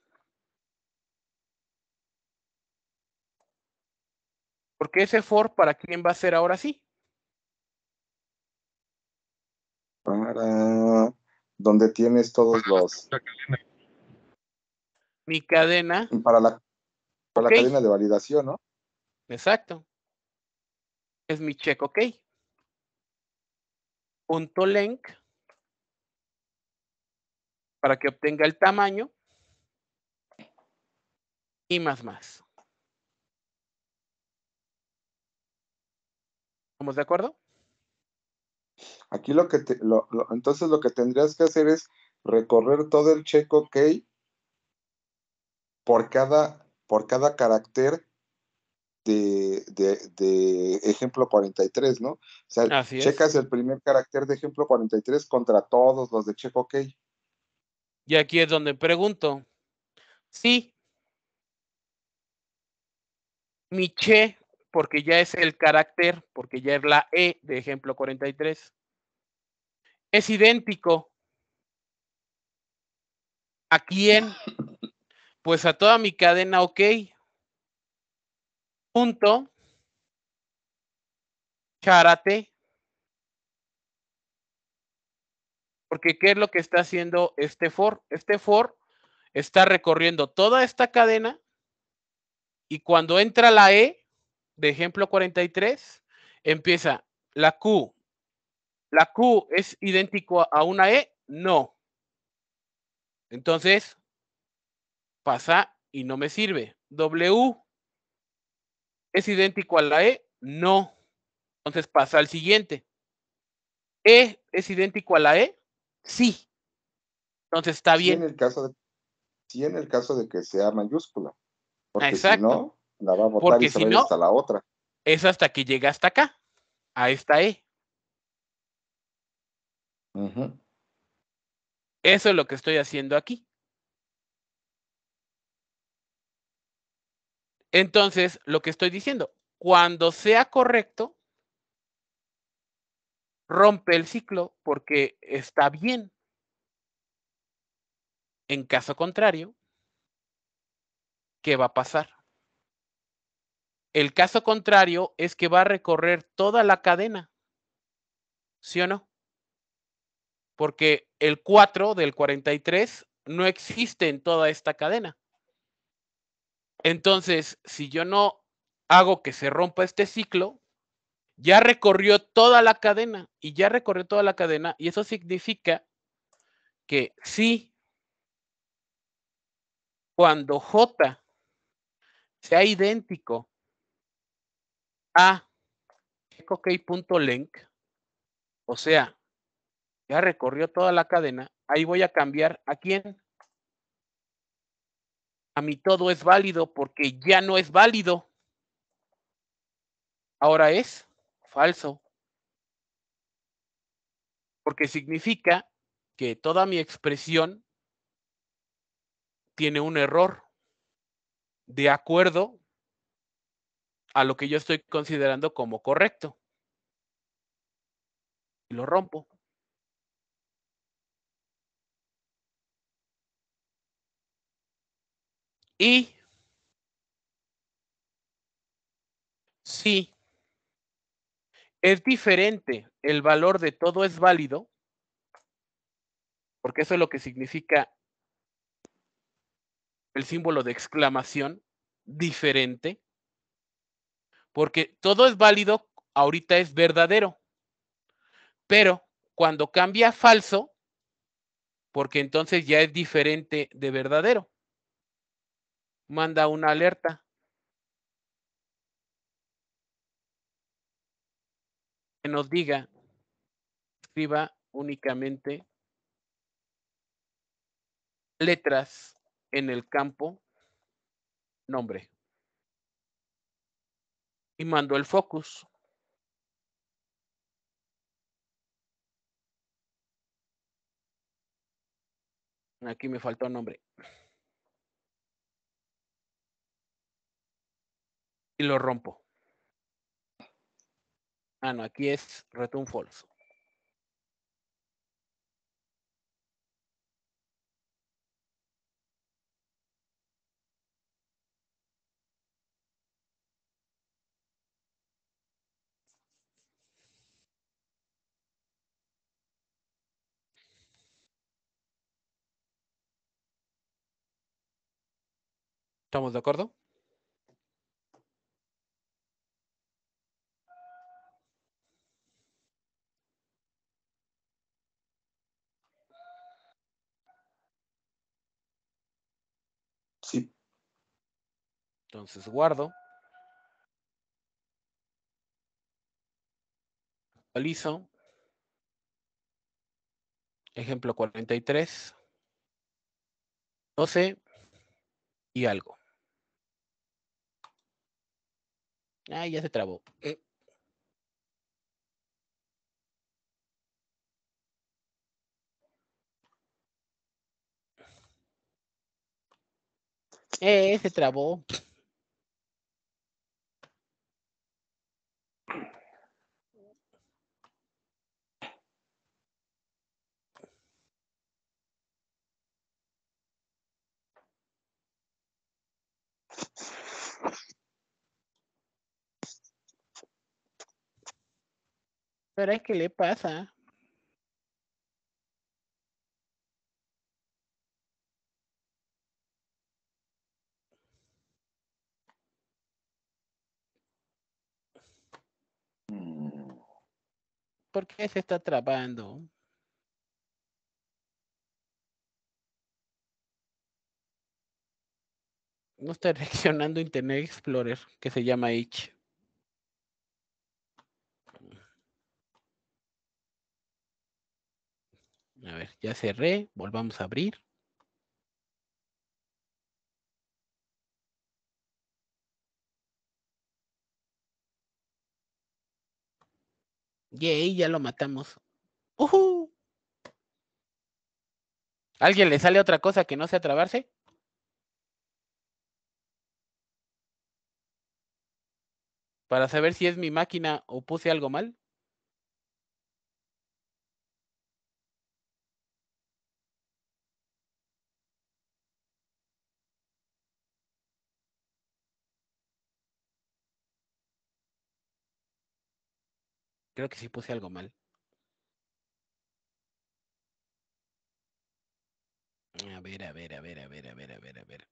Porque ese for, ¿para quién va a ser ahora sí? para donde tienes todos los. Mi cadena. Para la, para la cadena de validación, ¿no? Exacto. Es mi check, ok. Punto link para que obtenga el tamaño y más más. ¿Estamos de acuerdo? Aquí lo que entonces lo que tendrías que hacer es recorrer todo el checo ok por cada, por cada carácter de, ejemplo 43, ¿no? O sea, checas el primer carácter de ejemplo 43 contra todos los de checo ok. Y aquí es donde pregunto. Sí. Mi che, porque ya es el carácter, porque ya es la E de ejemplo 43 es idéntico. ¿A quién? Pues a toda mi cadena, ok. Punto. Charate. Porque ¿qué es lo que está haciendo este for? Este for está recorriendo toda esta cadena y cuando entra la E, de ejemplo 43, empieza la Q, ¿La Q es idéntico a una E? No. Entonces, pasa y no me sirve. W es idéntico a la E? No. Entonces pasa al siguiente. E es idéntico a la E? Sí. Entonces está bien. Sí en el caso de, que sea mayúscula. Porque si no, la va a botar y se hasta la otra. Es hasta que llega hasta acá, a esta E. Eso es lo que estoy haciendo aquí. Entonces, lo que estoy diciendo, cuando sea correcto, rompe el ciclo porque está bien. En caso contrario, ¿qué va a pasar? El caso contrario es que va a recorrer toda la cadena, ¿sí o no? porque el 4 del 43 no existe en toda esta cadena. Entonces, si yo no hago que se rompa este ciclo, ya recorrió toda la cadena y ya recorrió toda la cadena y eso significa que si cuando J sea idéntico a link o sea, ya recorrió toda la cadena. Ahí voy a cambiar a quién. A mí todo es válido porque ya no es válido. Ahora es falso. Porque significa que toda mi expresión tiene un error de acuerdo a lo que yo estoy considerando como correcto. Y lo rompo. Y si es diferente, el valor de todo es válido, porque eso es lo que significa el símbolo de exclamación, diferente, porque todo es válido, ahorita es verdadero, pero cuando cambia a falso, porque entonces ya es diferente de verdadero manda una alerta. Que nos diga, escriba únicamente letras en el campo nombre. Y mando el focus. Aquí me faltó nombre. y lo rompo. Ah, no, aquí es return false. ¿Estamos de acuerdo? Entonces guardo. Actualizo. Ejemplo 43. 12 y algo. Ah, ya se trabó. Eh. Eh, se trabó. ¿Pero es que le pasa? Mm. ¿Por qué se está atrapando? no está reaccionando Internet Explorer, que se llama Edge. A ver, ya cerré, volvamos a abrir. Yay, ya lo matamos. Uh ¿Alguien le sale otra cosa que no sea trabarse? para saber si es mi máquina o puse algo mal. Creo que sí puse algo mal. A ver, a ver, a ver, a ver, a ver, a ver, a ver.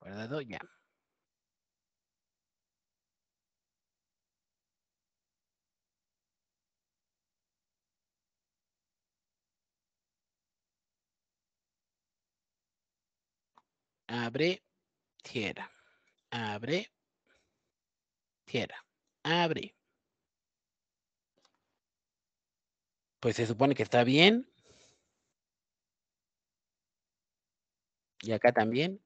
¿Guardado? Ya. abre, tierra, abre, tierra, abre. Pues se supone que está bien. Y acá también.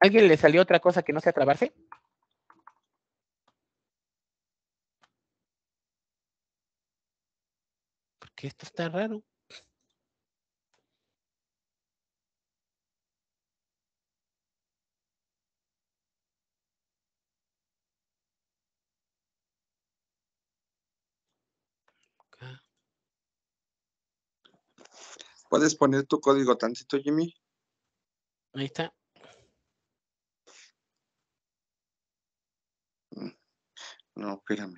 ¿Alguien le salió otra cosa que no sea trabarse? Porque esto está raro. ¿Puedes poner tu código tantito, Jimmy? Ahí está. Mm. No, espérame.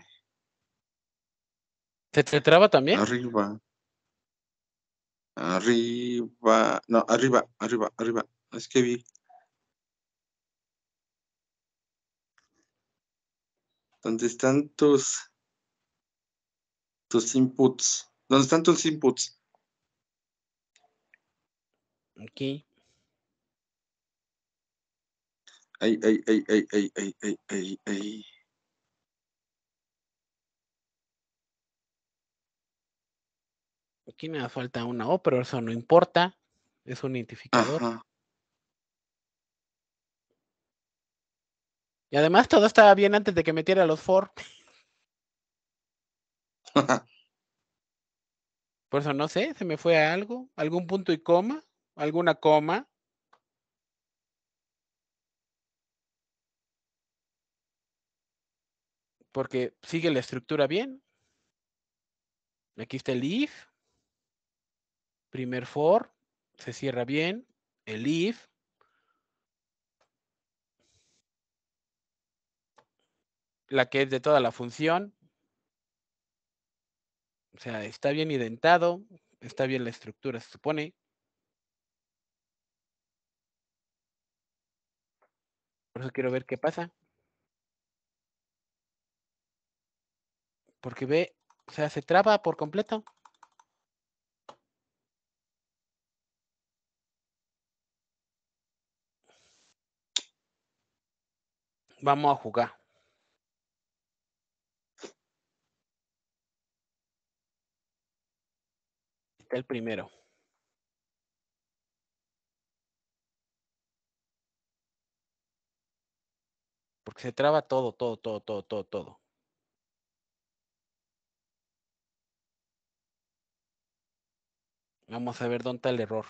¿Te, te traba también? Arriba. Arriba. No, arriba, arriba, arriba. Es que vi. ¿Dónde están tus tus inputs? ¿Dónde están tus inputs? Aquí. Ay, ay, ay, ay, ay, ay, ay, ay, Aquí me da falta una O, pero eso no importa. Es un identificador. Y además todo estaba bien antes de que metiera los for. Por eso no sé, se me fue a algo, algún punto y coma alguna coma. Porque sigue la estructura bien. Aquí está el if. Primer for. Se cierra bien. El if. La que es de toda la función. O sea, está bien identado. Está bien la estructura, se supone. Por eso quiero ver qué pasa. Porque ve, o sea, se traba por completo. Vamos a jugar. Está el primero. Porque se traba todo, todo, todo, todo, todo, todo. Vamos a ver dónde está el error.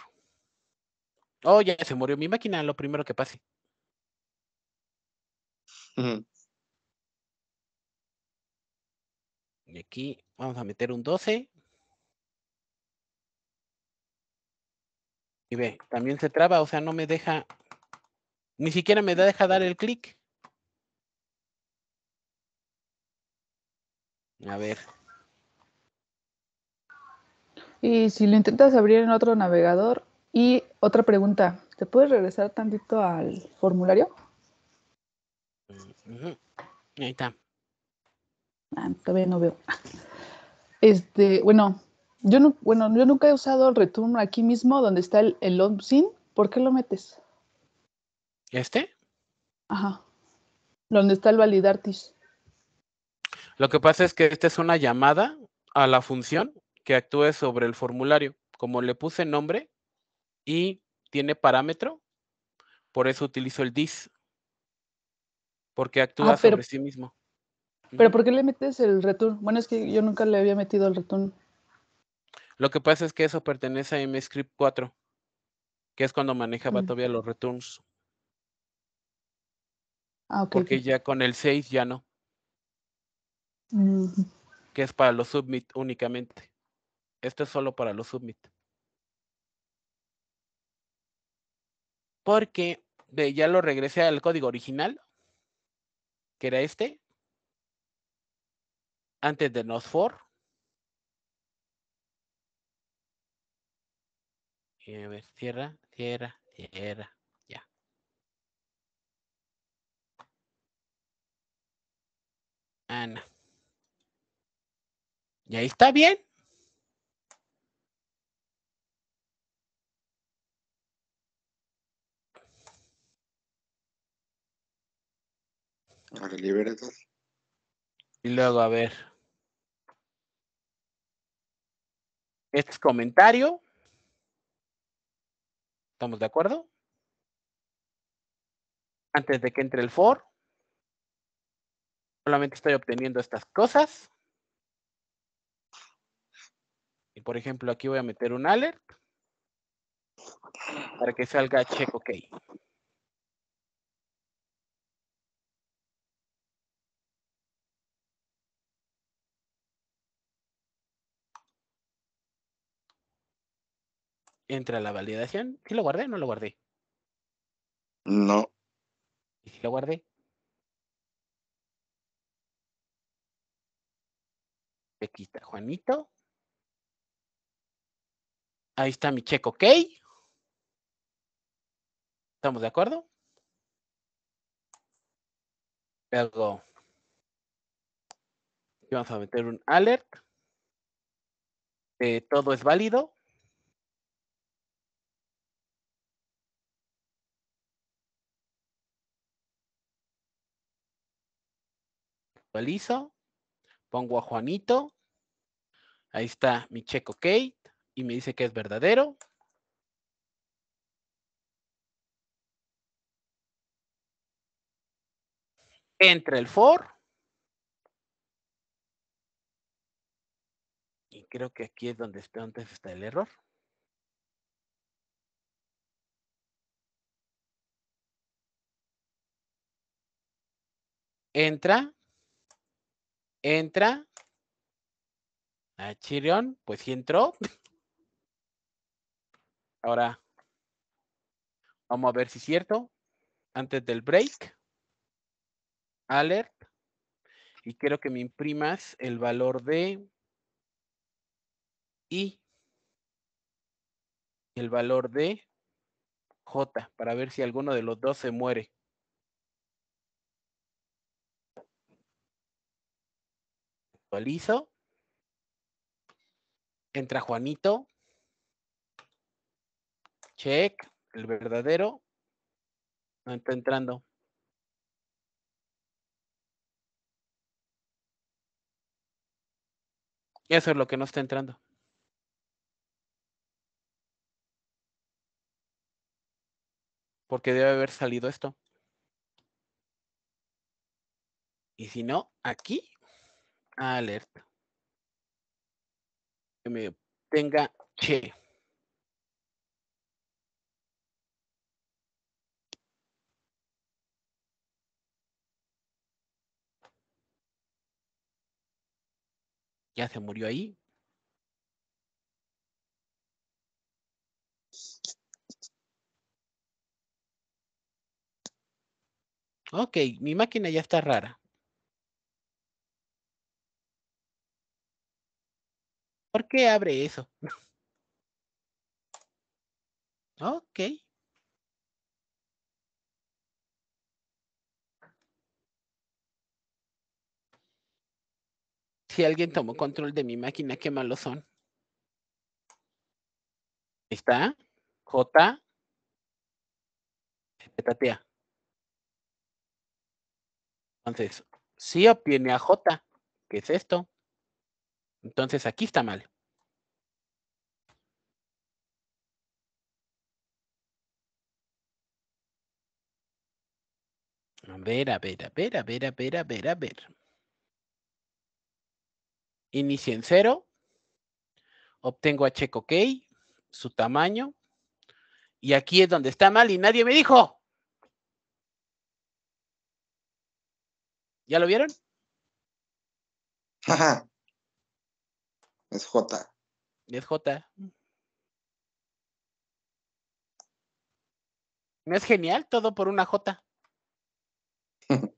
Oh, ya se murió mi máquina, lo primero que pase. Y aquí vamos a meter un 12. Y ve, también se traba, o sea, no me deja, ni siquiera me deja dar el clic. A ver. Y si lo intentas abrir en otro navegador, y otra pregunta, ¿te puedes regresar tantito al formulario? Mm, Ahí está. Ah, todavía no veo. Este, bueno, yo no, bueno, yo nunca he usado el return aquí mismo donde está el, long sin, ¿Por qué lo metes? ¿Este? Ajá. Donde está el validartis. Lo que pasa es que esta es una llamada a la función que actúe sobre el formulario. Como le puse nombre y tiene parámetro, por eso utilizo el dis porque actúa ah, sobre sí mismo. Pero ¿por qué le metes el return? Bueno, es que yo nunca le había metido el return. Lo que pasa es que eso pertenece a MScript 4, que es cuando manejaba mm. todavía los returns. Ah, porque ya con el 6 ya no. Que es para los submit únicamente. Esto es solo para los submit. Porque de, ya lo regresé al código original, que era este, antes de nos for. Y a ver, cierra, cierra, cierra. Ya. Ana. Ah, y ahí está bien. A y luego, a ver. Este es comentario. ¿Estamos de acuerdo? Antes de que entre el for. Solamente estoy obteniendo estas cosas. por ejemplo, aquí voy a meter un alert para que salga check OK. Entra la validación. ¿Sí lo guardé o no lo guardé? No. ¿Y si lo guardé? Aquí quita, Juanito. Ahí está mi check OK. ¿Estamos de acuerdo? Luego, vamos a meter un alert. todo es válido. Actualizo. Pongo a Juanito. Ahí está mi check OK y me dice que es verdadero. Entra el for. Y creo que aquí es donde está, antes está el error. Entra. Entra. A ah, Chirion, pues sí entró. Ahora, vamos a ver si es cierto. Antes del break, alert, y quiero que me imprimas el valor de I y el valor de J para ver si alguno de los dos se muere. Actualizo. Entra Juanito. Check, el verdadero. No está entrando. Eso es lo que no está entrando. Porque debe haber salido esto. Y si no, aquí, alerta. Que me tenga che. ya se murió ahí. Ok, mi máquina ya está rara. ¿Por qué abre eso? ok. Si alguien tomó control de mi máquina, qué malos son. está. J. Se Entonces, si sí obtiene a J, que es esto. Entonces aquí está mal. A ver, a ver, a ver, a ver, a ver, a ver, a ver. Inicia en cero. Obtengo a Checo OK, su tamaño. Y aquí es donde está mal y nadie me dijo. ¿Ya lo vieron? Ajá. Es J. Es J. ¿No es genial? Todo por una J.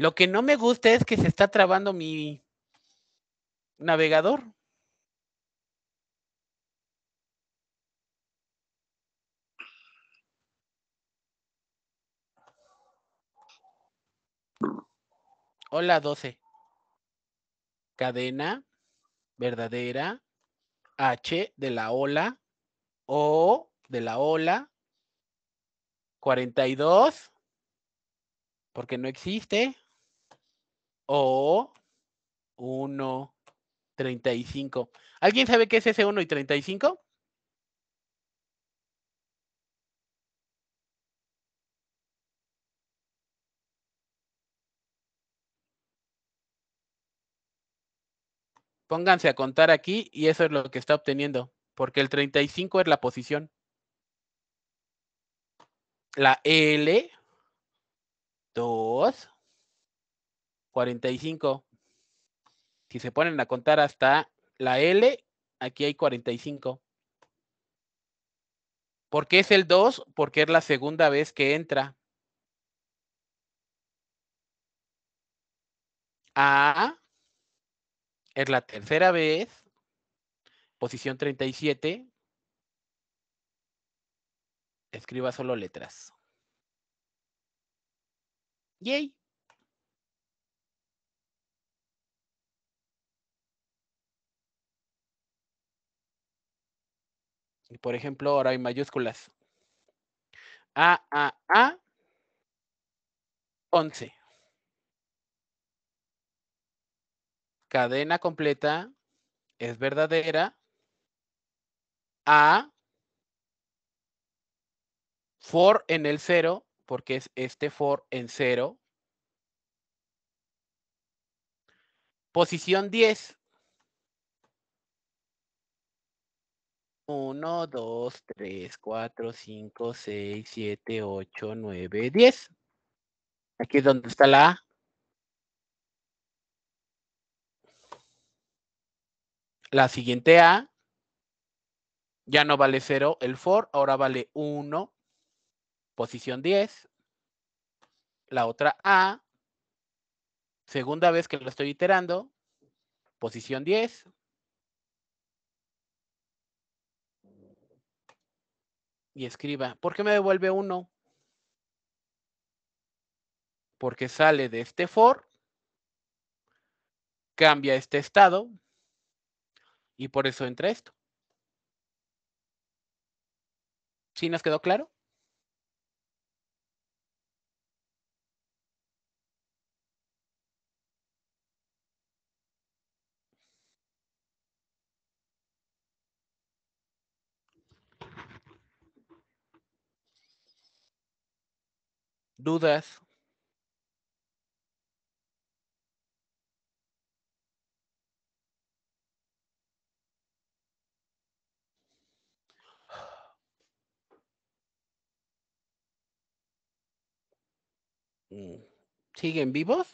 Lo que no me gusta es que se está trabando mi navegador. Hola 12. Cadena verdadera H de la ola O de la ola 42 porque no existe o 1 35. ¿Alguien sabe qué es ese 1 y 35? Pónganse a contar aquí y eso es lo que está obteniendo, porque el 35 es la posición. La L, 2, 45. Si se ponen a contar hasta la L, aquí hay 45. ¿Por qué es el 2? Porque es la segunda vez que entra. A es la tercera vez, posición 37. Escriba solo letras. Yay. Por ejemplo, ahora hay mayúsculas. A, A, A, 11. Cadena completa es verdadera. A, for en el cero, porque es este for en cero. Posición 10. 1, 2, 3, 4, 5, 6, 7, 8, 9, 10. Aquí es donde está la A. La siguiente A ya no vale 0 el for, ahora vale 1, posición 10. La otra A, segunda vez que lo estoy iterando, posición 10. y escriba, ¿por qué me devuelve uno? Porque sale de este for, cambia este estado y por eso entra esto. ¿Sí nos quedó claro? dudas. Mm. ¿Siguen vivos?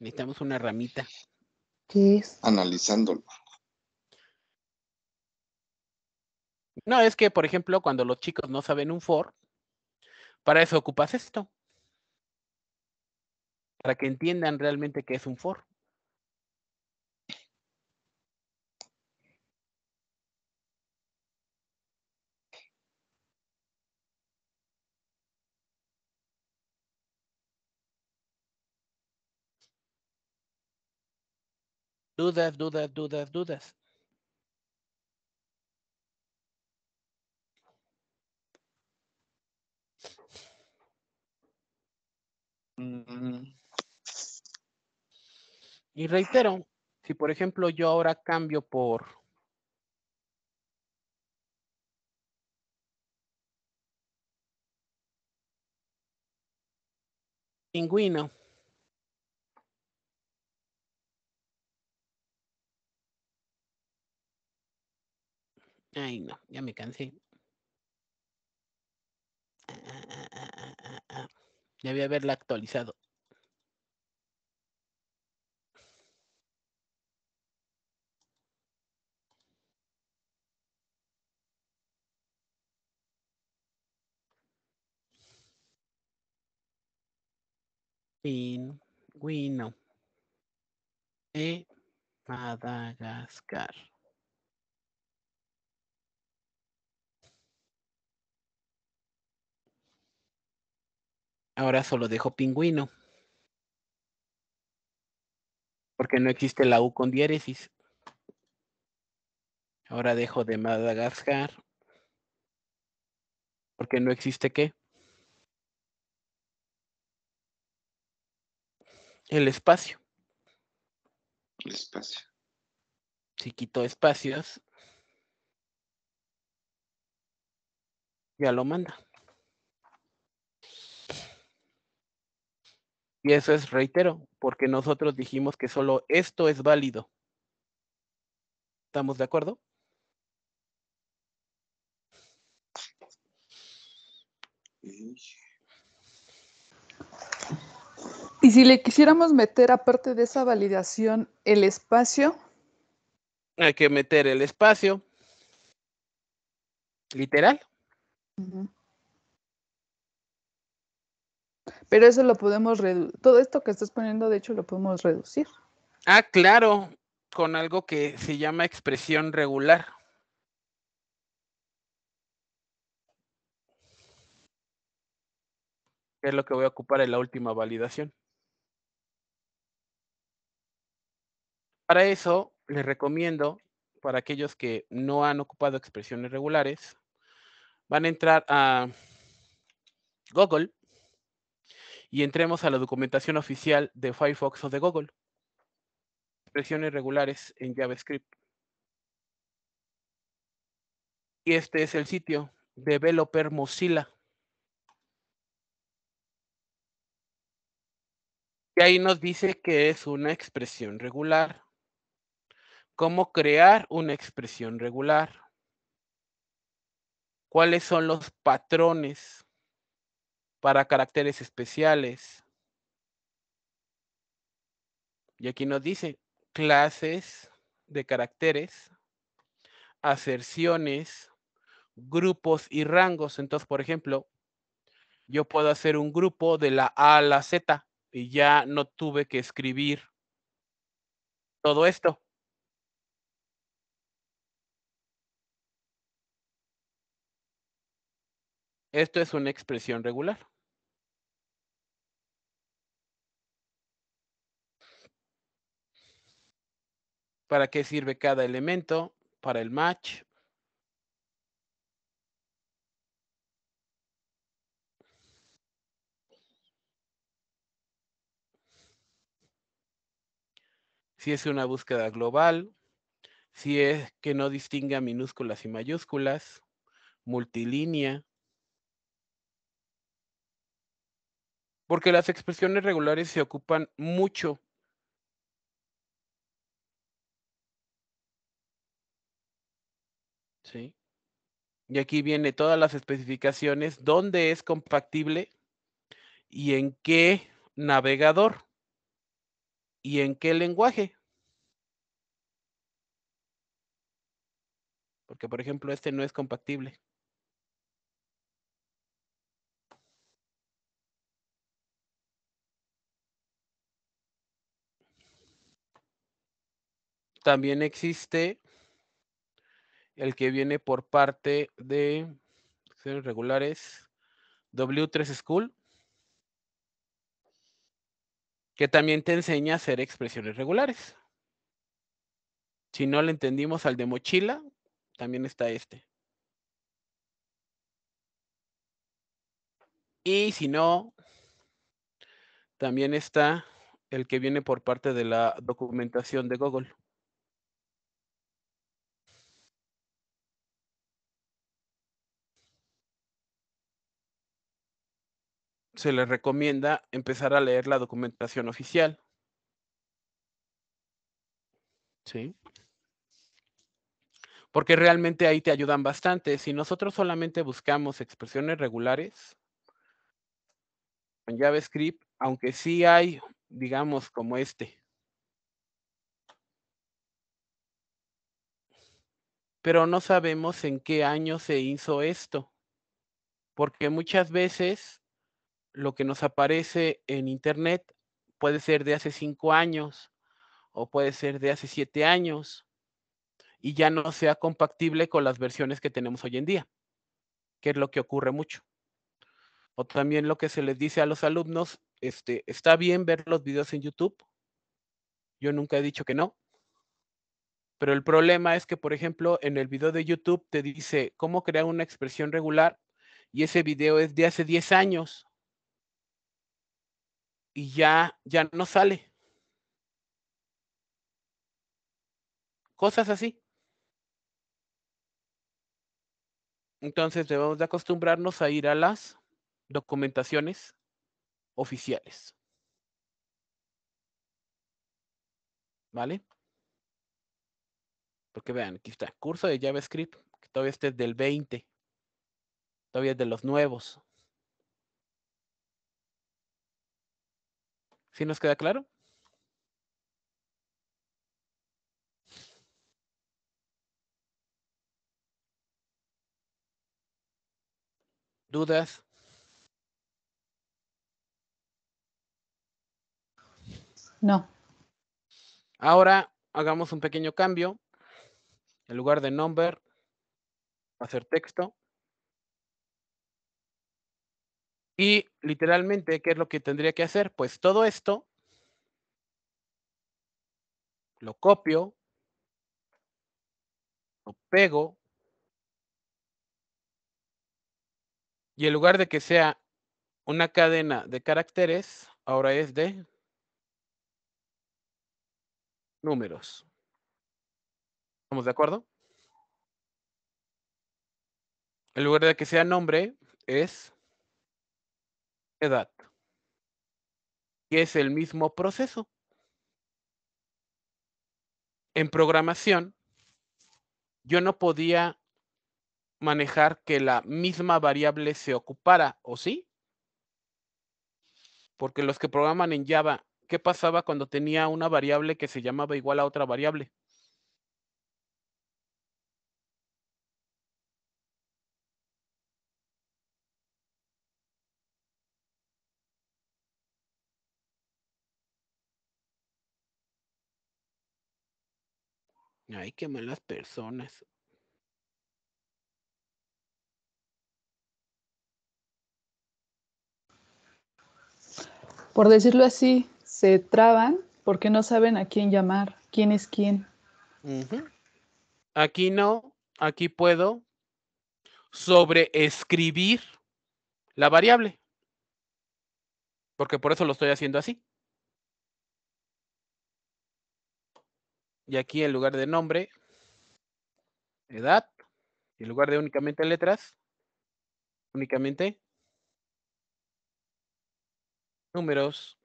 Necesitamos una ramita. ¿Qué es? Analizándolo. No, es que, por ejemplo, cuando los chicos no saben un for, para eso ocupas esto. Para que entiendan realmente qué es un for. Dudas, dudas, dudas, dudas. Mm. Y reitero, si por ejemplo yo ahora cambio por pingüino. Ay, no, ya me cansé. Debí haberla actualizado. Pingüino e, Madagascar. Ahora solo dejo pingüino. Porque no existe la U con diéresis. Ahora dejo de Madagascar. Porque no existe qué. El espacio. El espacio. Si quito espacios, ya lo manda. Y eso es, reitero, porque nosotros dijimos que solo esto es válido. ¿Estamos de acuerdo? Y si le quisiéramos meter, aparte de esa validación, el espacio. Hay que meter el espacio. Literal pero eso lo podemos reducir. Todo esto que estás poniendo, de hecho, lo podemos reducir. Ah, claro, con algo que se llama expresión regular. es lo que voy a ocupar en la última validación. Para eso, les recomiendo, para aquellos que no han ocupado expresiones regulares, van a entrar a Google y entremos a la documentación oficial de Firefox o de Google. Expresiones regulares en JavaScript. Y este es el sitio Developer Mozilla. Y ahí nos dice que es una expresión regular. ¿Cómo crear una expresión regular? ¿Cuáles son los patrones para caracteres especiales. Y aquí nos dice clases de caracteres, aserciones, grupos y rangos. Entonces, por ejemplo, yo puedo hacer un grupo de la A a la Z y ya no tuve que escribir todo esto. Esto es una expresión regular. para qué sirve cada elemento, para el match. Si es una búsqueda global, si es que no distinga minúsculas y mayúsculas, multilínea. Porque las expresiones regulares se ocupan mucho Y aquí viene todas las especificaciones, dónde es compatible y en qué navegador y en qué lenguaje. Porque, por ejemplo, este no es compatible. También existe el que viene por parte de regulares W3 School, que también te enseña a hacer expresiones regulares. Si no le entendimos al de mochila, también está este. Y si no, también está el que viene por parte de la documentación de Google. se les recomienda empezar a leer la documentación oficial. ¿Sí? Porque realmente ahí te ayudan bastante. Si nosotros solamente buscamos expresiones regulares en JavaScript, aunque sí hay, digamos, como este. Pero no sabemos en qué año se hizo esto. Porque muchas veces lo que nos aparece en Internet puede ser de hace cinco años o puede ser de hace siete años y ya no sea compatible con las versiones que tenemos hoy en día, que es lo que ocurre mucho. O también lo que se les dice a los alumnos, este, está bien ver los videos en YouTube. Yo nunca he dicho que no. Pero el problema es que, por ejemplo, en el video de YouTube te dice cómo crear una expresión regular y ese video es de hace 10 años y ya, ya no sale. Cosas así. Entonces debemos de acostumbrarnos a ir a las documentaciones oficiales. ¿Vale? Porque vean, aquí está, curso de JavaScript, que todavía este es del 20. Todavía es de los nuevos. ¿Sí nos queda claro? ¿Dudas? No. Ahora hagamos un pequeño cambio. En lugar de number, hacer texto. Y literalmente, ¿qué es lo que tendría que hacer? Pues todo esto lo copio, lo pego, y en lugar de que sea una cadena de caracteres, ahora es de números. ¿Estamos de acuerdo? En lugar de que sea nombre, es edad, que es el mismo proceso. En programación, yo no podía manejar que la misma variable se ocupara, ¿o sí? Porque los que programan en Java, ¿qué pasaba cuando tenía una variable que se llamaba igual a otra variable? Ay, qué malas personas. Por decirlo así, se traban porque no saben a quién llamar, quién es quién. Aquí no, aquí puedo sobreescribir la variable. Porque por eso lo estoy haciendo así. Y aquí en lugar de nombre, edad, en lugar de únicamente letras, únicamente números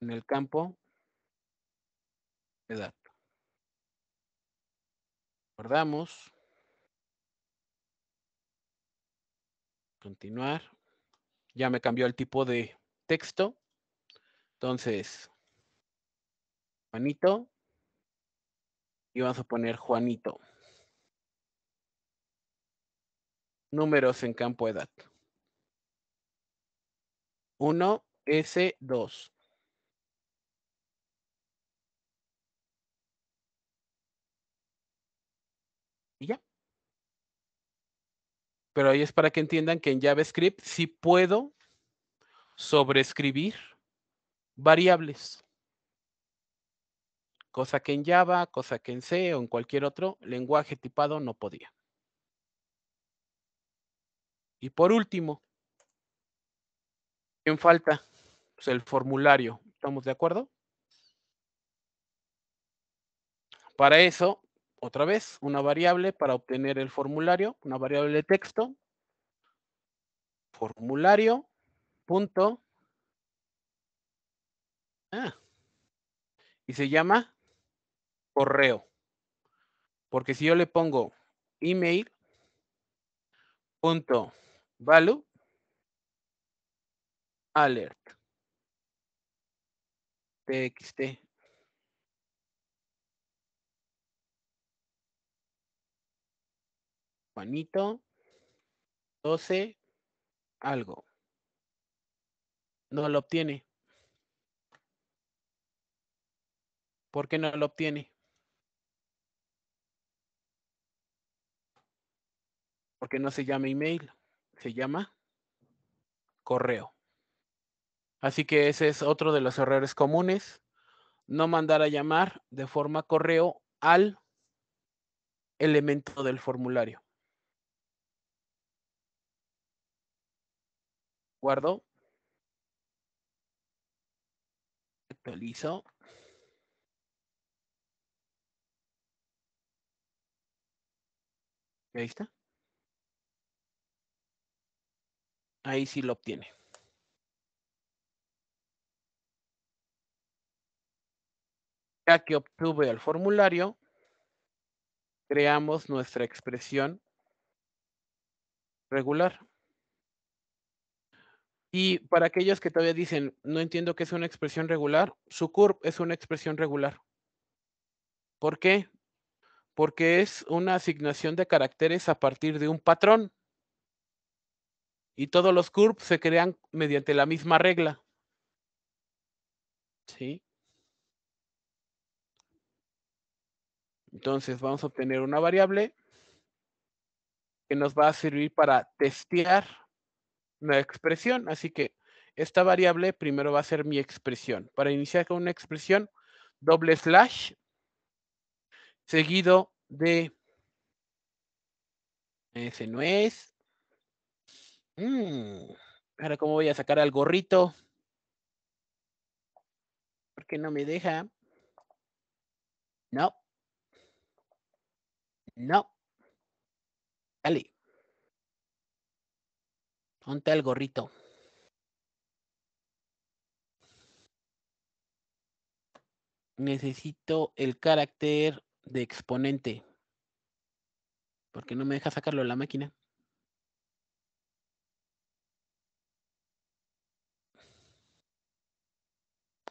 en el campo edad. Guardamos. Continuar. Ya me cambió el tipo de texto. Entonces, Juanito. Y vamos a poner Juanito. Números en campo edad. 1, S2. Y ya. Pero ahí es para que entiendan que en JavaScript sí puedo sobreescribir variables cosa que en Java, cosa que en C o en cualquier otro lenguaje tipado no podía. Y por último, ¿quién falta? Pues, el formulario, ¿estamos de acuerdo? Para eso, otra vez, una variable para obtener el formulario, una variable de texto, formulario, punto, ah. y se llama correo. Porque si yo le pongo email punto value alert txt Juanito 12 algo no lo obtiene porque no lo obtiene? porque no se llama email, se llama correo. Así que ese es otro de los errores comunes, no mandar a llamar de forma correo al elemento del formulario. Guardo. Actualizo. Ahí está. Ahí sí lo obtiene. Ya que obtuve el formulario, creamos nuestra expresión regular. Y para aquellos que todavía dicen, no entiendo qué es una expresión regular, su curve es una expresión regular. ¿Por qué? Porque es una asignación de caracteres a partir de un patrón. Y todos los curves se crean mediante la misma regla. ¿Sí? Entonces vamos a obtener una variable que nos va a servir para testear una expresión. Así que esta variable primero va a ser mi expresión. Para iniciar con una expresión, doble slash, seguido de, ese no es, Mm. ahora, ¿cómo voy a sacar al gorrito? Porque no me deja. No. No. Dale. Ponte al gorrito. Necesito el carácter de exponente. Porque no me deja sacarlo de la máquina.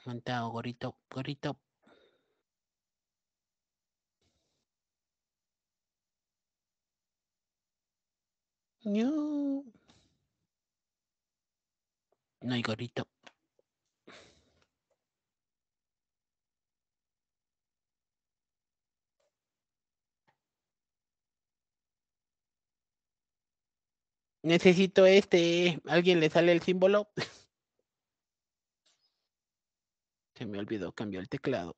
Montado, Gorito, Gorito. No. No hay gorito. Necesito este. Eh. ¿Alguien le sale el símbolo? Se me olvidó cambiar el teclado.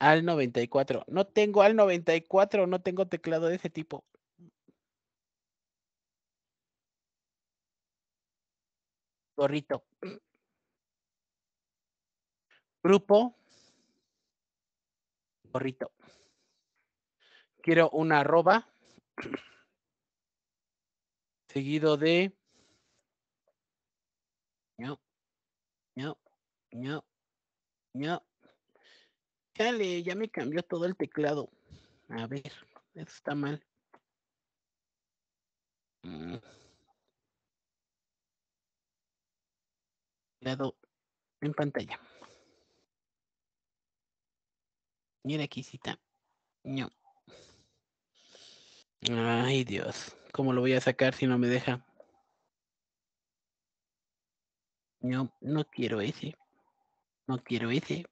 Al 94. No tengo al 94, no tengo teclado de ese tipo. Gorrito. Grupo. Gorrito quiero una arroba seguido de no, no, no, no. Dale, ya me cambió todo el teclado. A ver, eso está mal. Teclado mm. en pantalla. Mira aquí cita. No. Ay, Dios. ¿Cómo lo voy a sacar si no me deja? No, no quiero ese. No quiero ese.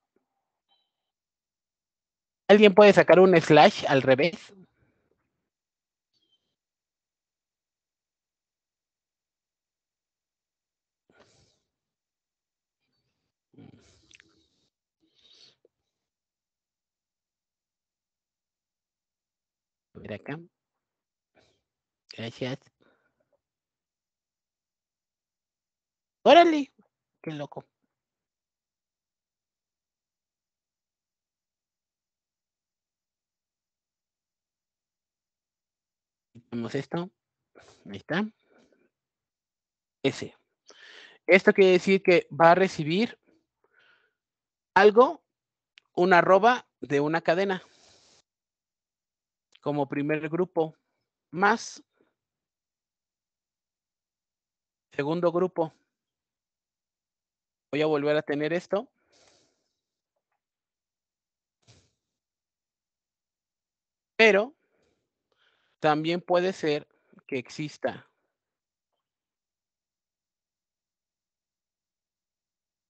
¿Alguien puede sacar un slash al revés? acá. Gracias. Órale, qué loco. Quitamos esto. Ahí está. Ese. Esto quiere decir que va a recibir algo, una arroba de una cadena como primer grupo, más Segundo grupo. Voy a volver a tener esto. Pero también puede ser que exista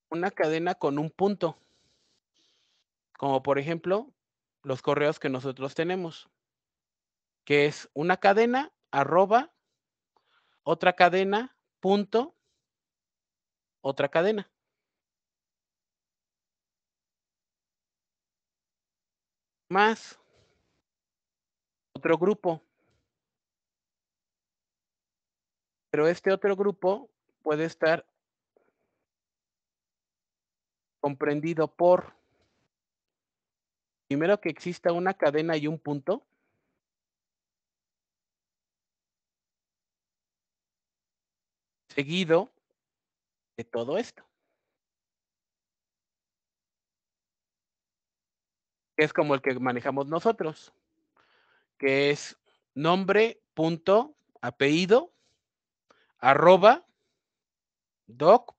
una cadena con un punto, como por ejemplo los correos que nosotros tenemos, que es una cadena arroba, otra cadena punto, otra cadena. Más otro grupo. Pero este otro grupo puede estar comprendido por, primero que exista una cadena y un punto, seguido de todo esto. Es como el que manejamos nosotros, que es nombre punto apellido doc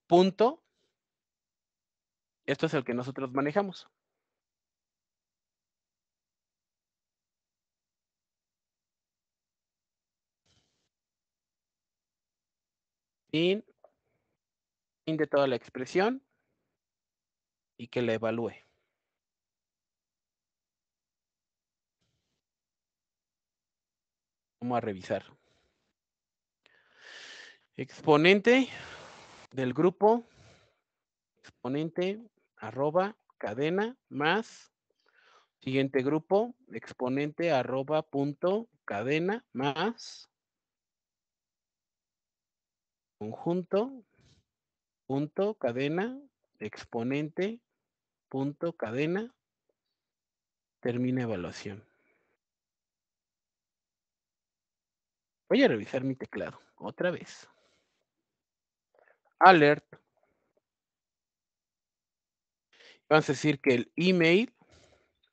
Esto es el que nosotros manejamos. Fin. de toda la expresión. Y que la evalúe. Vamos a revisar. Exponente del grupo. Exponente arroba cadena más. Siguiente grupo, exponente arroba punto cadena más Conjunto, punto, cadena, exponente, punto, cadena, termina evaluación. Voy a revisar mi teclado otra vez. Alert. Vamos a decir que el email,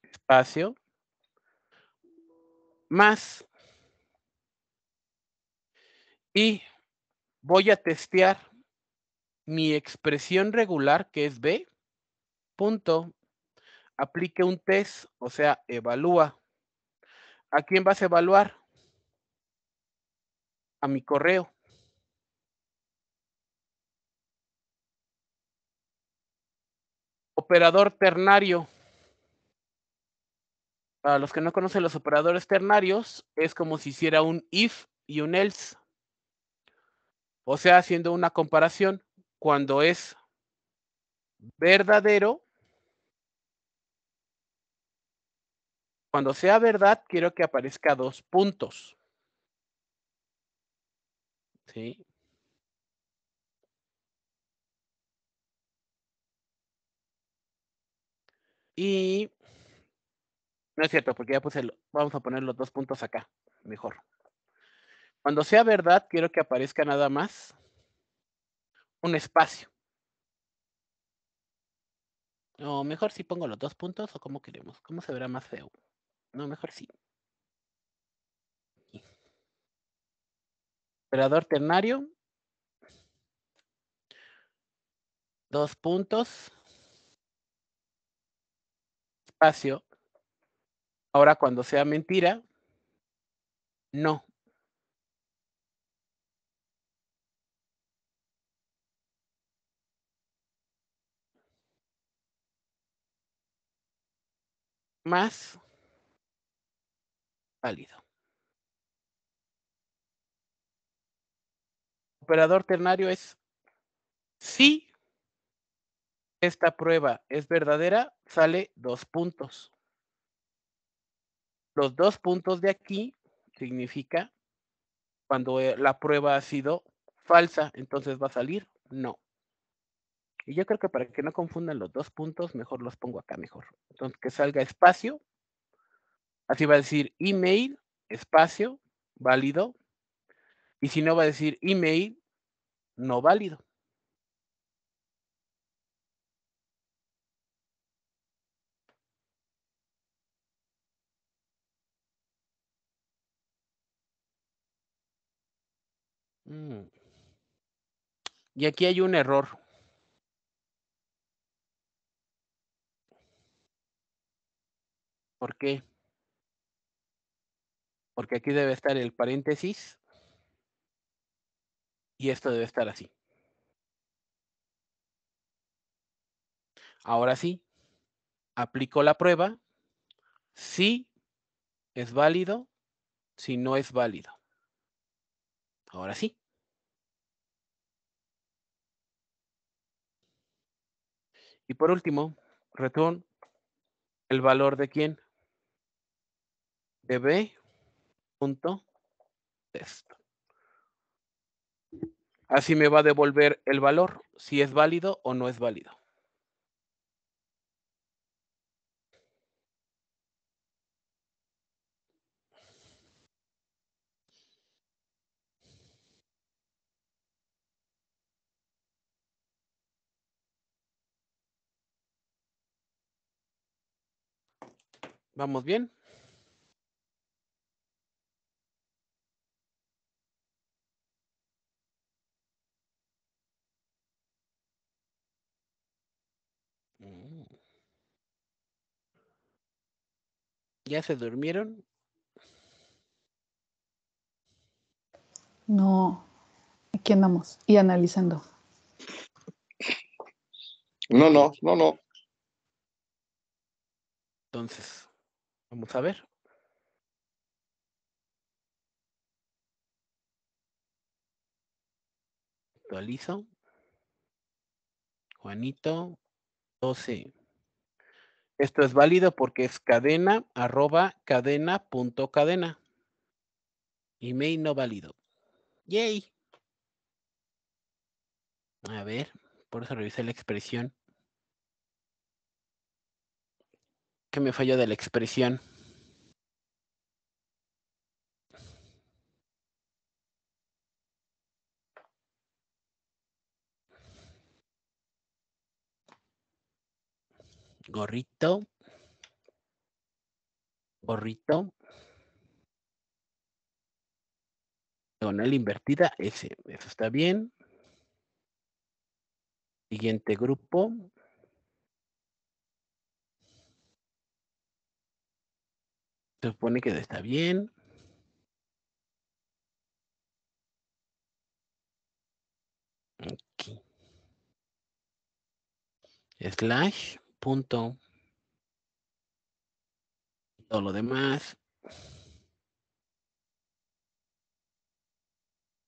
espacio, más y voy a testear mi expresión regular, que es B, punto, aplique un test, o sea, evalúa. ¿A quién vas a evaluar? A mi correo. Operador ternario. Para los que no conocen los operadores ternarios, es como si hiciera un if y un else. O sea, haciendo una comparación, cuando es verdadero, cuando sea verdad, quiero que aparezca dos puntos. ¿Sí? Y no es cierto, porque ya puse, vamos a poner los dos puntos acá, mejor. Cuando sea verdad, quiero que aparezca nada más un espacio. O mejor si pongo los dos puntos o como queremos. ¿Cómo se verá más feo? No, mejor sí. Operador ternario. Dos puntos. Espacio. Ahora cuando sea mentira, no, más válido. Operador ternario es si esta prueba es verdadera, sale dos puntos. Los dos puntos de aquí significa cuando eh, la prueba ha sido falsa, entonces va a salir no. Y yo creo que para que no confundan los dos puntos, mejor los pongo acá mejor. Entonces, que salga espacio. Así va a decir email, espacio, válido. Y si no, va a decir email, no válido. Mm. Y aquí hay un error. ¿Por qué? Porque aquí debe estar el paréntesis y esto debe estar así. Ahora sí, aplico la prueba. Si es válido, si no es válido. Ahora sí. Y por último, return el valor de quién? db.test. Así me va a devolver el valor, si es válido o no es válido. ¿Vamos bien? ¿Ya se durmieron? No, aquí andamos y analizando. No, no, no, no. Entonces, vamos a ver. Actualizo. Juanito, 12. Esto es válido porque es cadena arroba cadena punto cadena. Email no válido. Yay. A ver, por eso revisé la expresión. ¿Qué me falló de la expresión? gorrito, gorrito, diagonal invertida, ese, eso está bien. Siguiente grupo. Se supone que está bien. Aquí. Slash punto. Todo lo demás.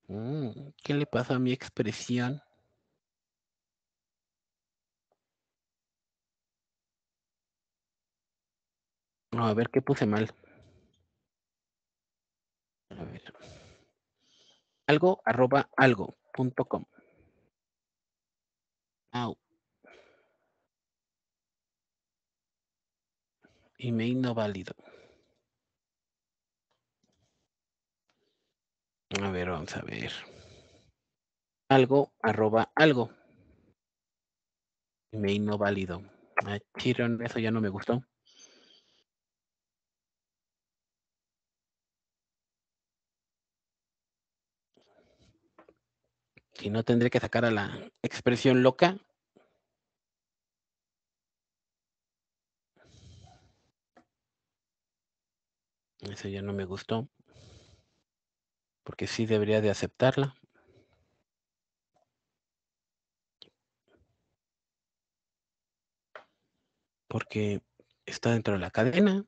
Mm, ¿Qué le pasó a mi expresión? No, a ver qué puse mal. Algo arroba algo punto com. Email no válido. A ver, vamos a ver. Algo, arroba algo. Email no válido. Chiron, eso ya no me gustó. Si no, tendré que sacar a la expresión loca Eso ya no me gustó. Porque sí debería de aceptarla. Porque está dentro de la cadena.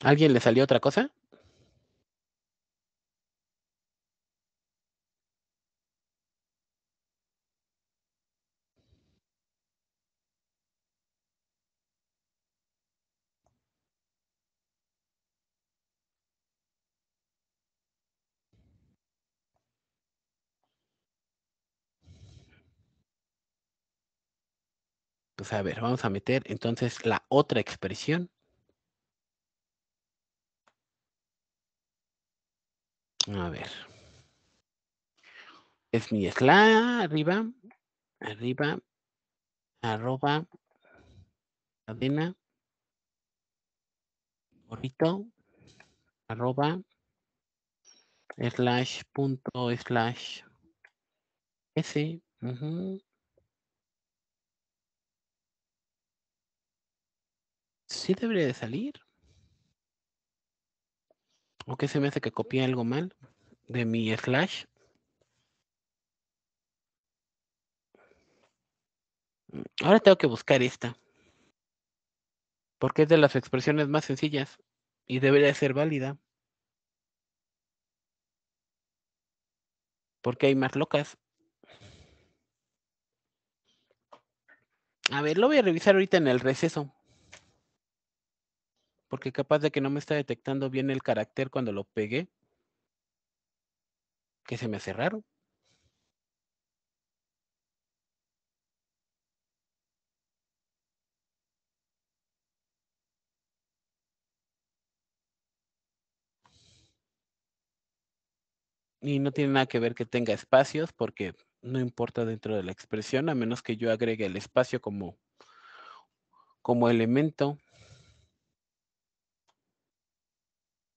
¿Alguien le salió otra cosa? vamos pues, a ver, vamos a meter entonces la otra expresión. A ver. Es mi esla arriba, arriba, arroba, cadena, gorrito, arroba, slash, punto, slash, s, sí debería de salir. ¿O que se me hace que copié algo mal de mi slash? Ahora tengo que buscar esta. Porque es de las expresiones más sencillas y debería ser válida. Porque hay más locas. A ver, lo voy a revisar ahorita en el receso porque capaz de que no me está detectando bien el carácter cuando lo pegué, que se me hace raro. y no tiene nada que ver que tenga espacios porque no importa dentro de la expresión a menos que yo agregue el espacio como como elemento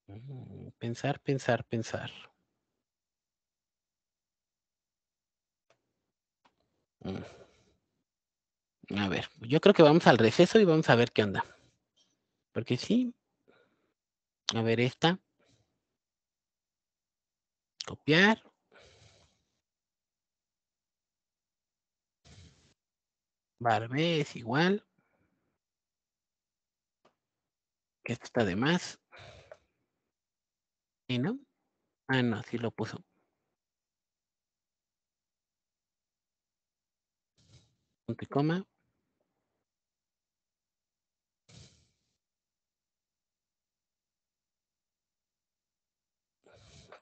Mm, pensar, pensar, pensar. Mm. A ver, yo creo que vamos al receso y vamos a ver qué anda Porque sí. A ver, esta. Copiar. Barbe es igual. Esta de más. ¿Y no? Ah, no, sí lo puso. Punto coma.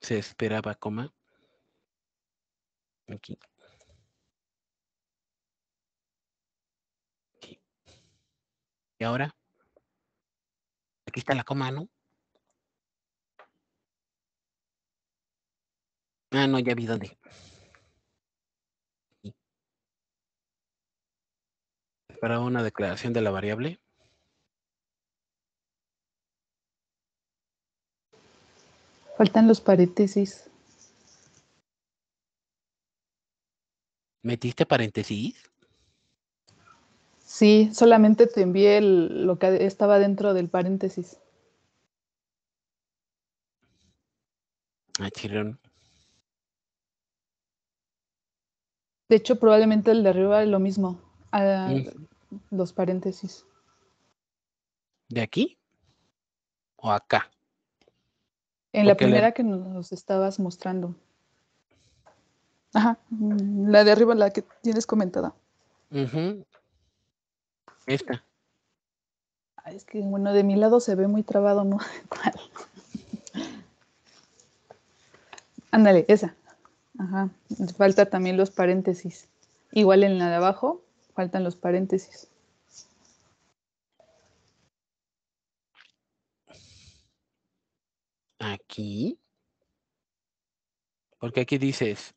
Se esperaba coma. Aquí. Y ahora, aquí está la coma, ¿no? Ah, no, ya vi dónde. Para una declaración de la variable. Faltan los paréntesis. ¿Metiste paréntesis? Sí, solamente te envié lo que estaba dentro del paréntesis. Ah, chirón. De hecho, probablemente el de arriba es lo mismo. Mm. Los paréntesis. ¿De aquí? ¿O acá? En la primera que nos estabas mostrando. Ajá, mm, la de arriba, la que tienes comentada. Esta. Ah, es que, bueno, de mi lado se ve muy trabado, ¿no? Ándale, esa. Ajá, falta también los paréntesis. Igual en la de abajo, faltan los paréntesis. Aquí. Porque aquí dices,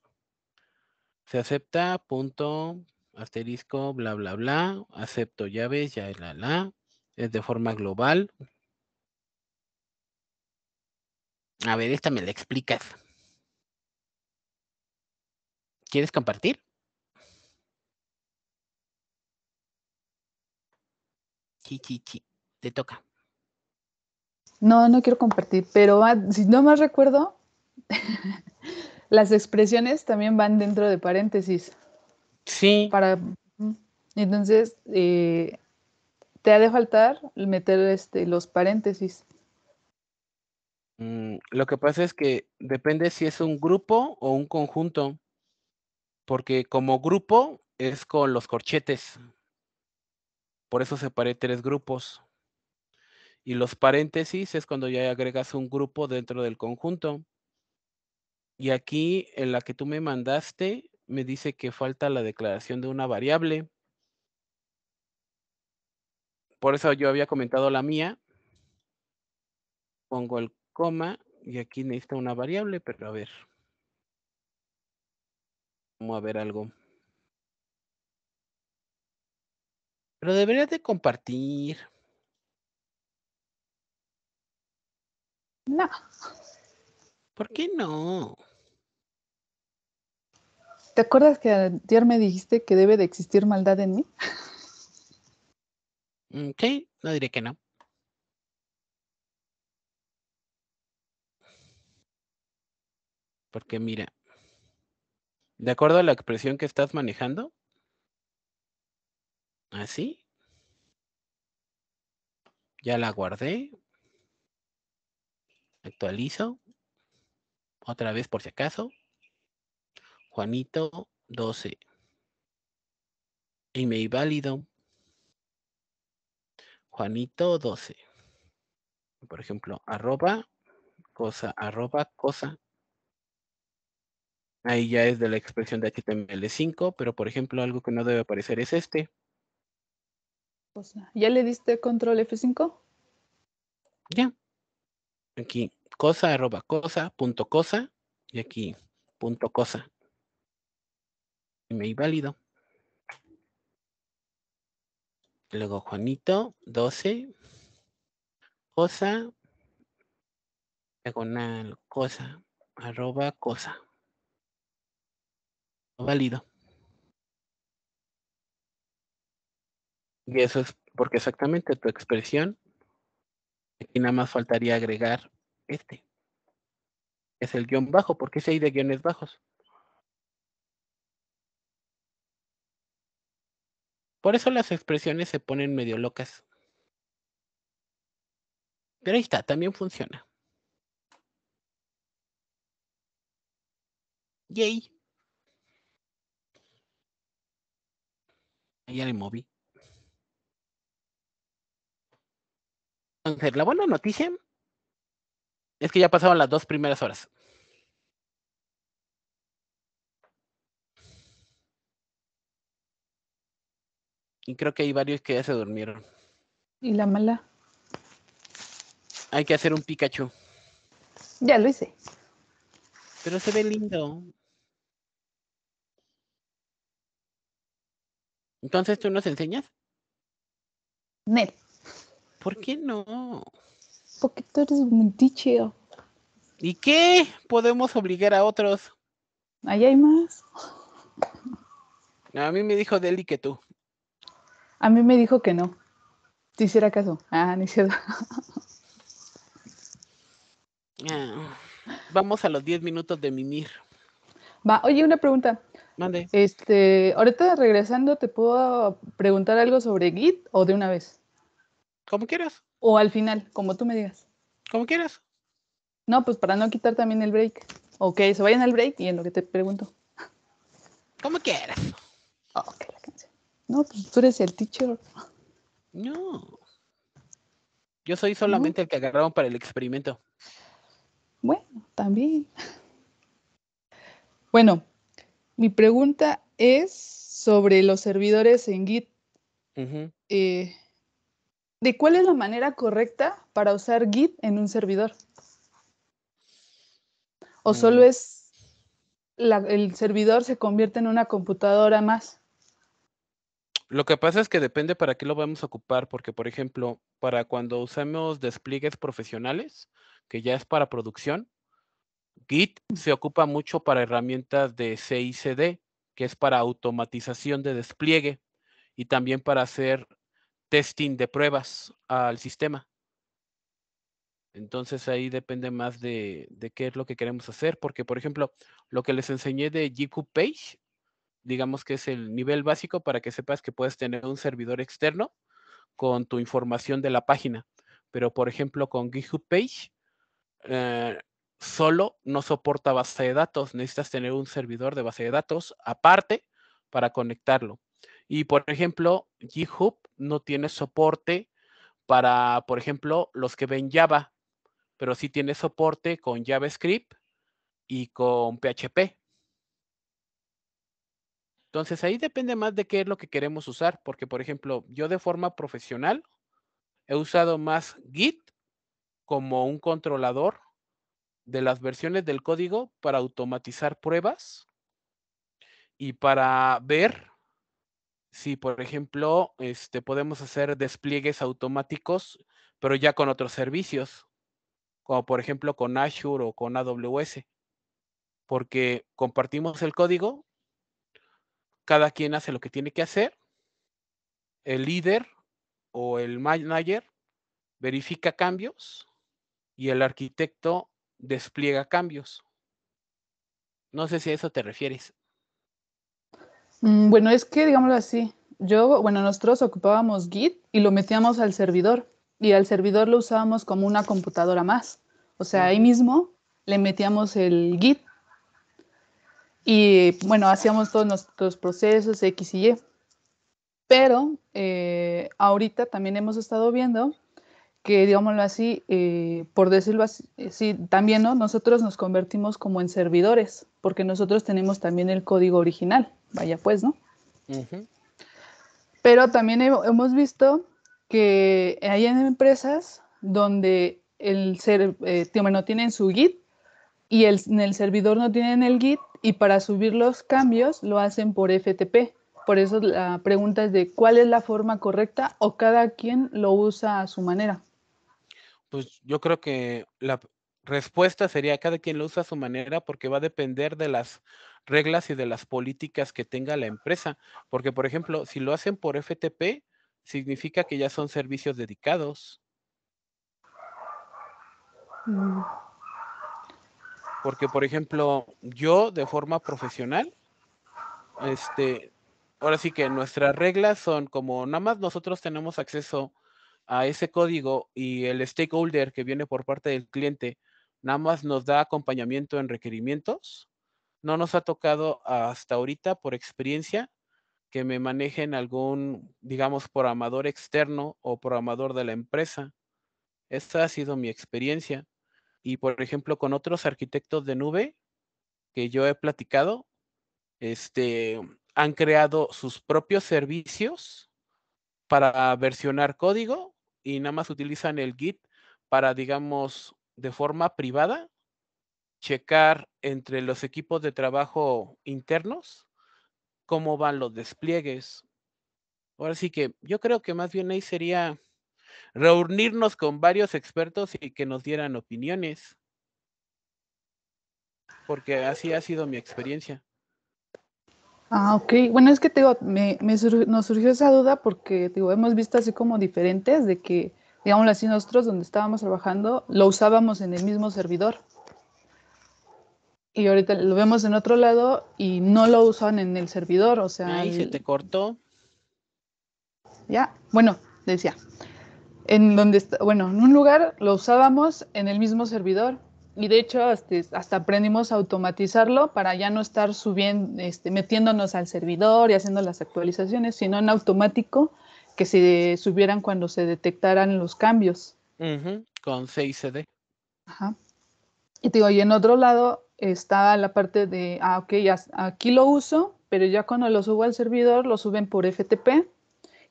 se acepta, punto, asterisco, bla, bla, bla, acepto llaves, ya, la, la, es de forma global. A ver, esta me la explicas. ¿Quieres compartir? Te toca. No, no quiero compartir, pero ah, si no más recuerdo, las expresiones también van dentro de paréntesis. Sí. Para, entonces, eh, te ha de faltar meter este, los paréntesis. Mm, lo que pasa es que depende si es un grupo o un conjunto porque como grupo es con los corchetes. Por eso separé tres grupos. Y los paréntesis es cuando ya agregas un grupo dentro del conjunto. Y aquí en la que tú me mandaste, me dice que falta la declaración de una variable. Por eso yo había comentado la mía. Pongo el coma y aquí necesita una variable, pero a ver. Vamos a ver algo. Pero deberías de compartir. No. ¿Por qué no? ¿Te acuerdas que ayer me dijiste que debe de existir maldad en mí? Ok, mm, no diré que no. Porque mira, de acuerdo a la expresión que estás manejando. Así. ¿Ah, ya la guardé. Actualizo. Otra vez por si acaso. Juanito 12. Email válido. Juanito 12. Por ejemplo, arroba, cosa, arroba, cosa, Ahí ya es de la expresión de HTML5, pero por ejemplo algo que no debe aparecer es este. ¿Ya le diste control F5? Ya. Aquí, cosa, arroba, cosa, punto cosa, y aquí, punto cosa. Y Email válido. Luego Juanito, 12. Cosa, diagonal, cosa, arroba, cosa válido. Y eso es porque exactamente tu expresión, aquí nada más faltaría agregar este. Es el guión bajo, porque si hay de guiones bajos. Por eso las expresiones se ponen medio locas. Pero ahí está, también funciona. Yay. ahí en móvil. Entonces, la buena noticia es que ya pasaron las dos primeras horas. Y creo que hay varios que ya se durmieron. ¿Y la mala? Hay que hacer un Pikachu. Ya lo hice. Pero se ve lindo. Entonces, ¿tú nos enseñas? No. ¿Por qué no? Porque tú eres un ticheo. ¿Y qué? Podemos obligar a otros. Ahí hay más. A mí me dijo Deli que tú. A mí me dijo que no. Si hiciera caso. Ah, ni siquiera. Ah, vamos a los 10 minutos de mimir. Va, oye, una pregunta. Mande. Este, ahorita regresando, ¿te puedo preguntar algo sobre Git o de una vez? Como quieras. O al final, como tú me digas. Como quieras. No, pues para no quitar también el break. Ok, se vayan al break y en lo que te pregunto. Como quieras. Ok, la canción. No, pues tú eres el teacher. No. Yo soy solamente el que agarraron para el experimento. Bueno, también. Bueno, mi pregunta es sobre los servidores en Git. Eh, ¿De cuál es la manera correcta para usar Git en un servidor? ¿O mm. solo es el servidor se convierte en una computadora más? Lo que pasa es que depende para qué lo vamos a ocupar, porque por ejemplo, para cuando usamos despliegues profesionales, que ya es para producción, Git se ocupa mucho para herramientas de CICD, que es para automatización de despliegue y también para hacer testing de pruebas al sistema. Entonces ahí depende más de, qué es lo que queremos hacer, porque por ejemplo, lo que les enseñé de GQ Page, digamos que es el nivel básico para que sepas que puedes tener un servidor externo con tu información de la página. Pero por ejemplo, con GitHub Page, eh, solo no soporta base de datos. Necesitas tener un servidor de base de datos aparte para conectarlo. Y por ejemplo, GitHub no tiene soporte para, por ejemplo, los que ven Java, pero sí tiene soporte con JavaScript y con PHP. Entonces ahí depende más de qué es lo que queremos usar, porque por ejemplo, yo de forma profesional he usado más Git como un controlador de las versiones del código para automatizar pruebas y para ver si, por ejemplo, este, podemos hacer despliegues automáticos, pero ya con otros servicios, como por ejemplo con Azure o con AWS, porque compartimos el código, cada quien hace lo que tiene que hacer, el líder o el manager verifica cambios y el arquitecto despliega cambios. No sé si a eso te refieres. Mm, bueno, es que, digámoslo así, yo, bueno, nosotros ocupábamos Git y lo metíamos al servidor y al servidor lo usábamos como una computadora más. O sea, ahí mismo le metíamos el Git y, bueno, hacíamos todos nuestros procesos X y Y. Pero eh, ahorita también hemos estado viendo que, digámoslo así, eh, por decirlo así, eh, también, Nosotros nos convertimos como en servidores, porque nosotros tenemos también el código original, vaya pues, ¿no? Pero también hemos visto que hay empresas donde el ser, eh, no tienen su Git y en el servidor no tienen el Git y para subir los cambios lo hacen por FTP. Por eso la pregunta es de cuál es la forma correcta o cada quien lo usa a su manera. Pues yo creo que la respuesta sería cada quien lo usa a su manera porque va a depender de las reglas y de las políticas que tenga la empresa. Porque, por ejemplo, si lo hacen por FTP, significa que ya son servicios dedicados. Mm. Porque, por ejemplo, yo de forma profesional, este, ahora sí que nuestras reglas son como nada más nosotros tenemos acceso a ese código y el stakeholder que viene por parte del cliente nada más nos da acompañamiento en requerimientos. No nos ha tocado hasta ahorita por experiencia que me manejen algún, digamos, programador externo o programador de la empresa. Esta ha sido mi experiencia. Y, por ejemplo, con otros arquitectos de nube que yo he platicado, este, han creado sus propios servicios para versionar código y nada más utilizan el Git para, digamos, de forma privada, checar entre los equipos de trabajo internos cómo van los despliegues. Ahora sí que yo creo que más bien ahí sería reunirnos con varios expertos y que nos dieran opiniones, porque así ha sido mi experiencia. Ah, ok. Bueno, es que te me, nos surgió esa duda porque digo, hemos visto así como diferentes de que, digamos así, nosotros donde estábamos trabajando lo usábamos en el mismo servidor. Y ahorita lo vemos en otro lado y no lo usan en el servidor, o sea... Ahí se te cortó. Ya, bueno, decía, en donde, está, bueno, en un lugar lo usábamos en el mismo servidor y de hecho este, hasta aprendimos a automatizarlo para ya no estar subiendo, este, metiéndonos al servidor y haciendo las actualizaciones, sino en automático que se subieran cuando se detectaran los cambios. Con 6 Ajá. Y te digo, y en otro lado está la parte de, ah, ok, aquí lo uso, pero ya cuando lo subo al servidor lo suben por FTP.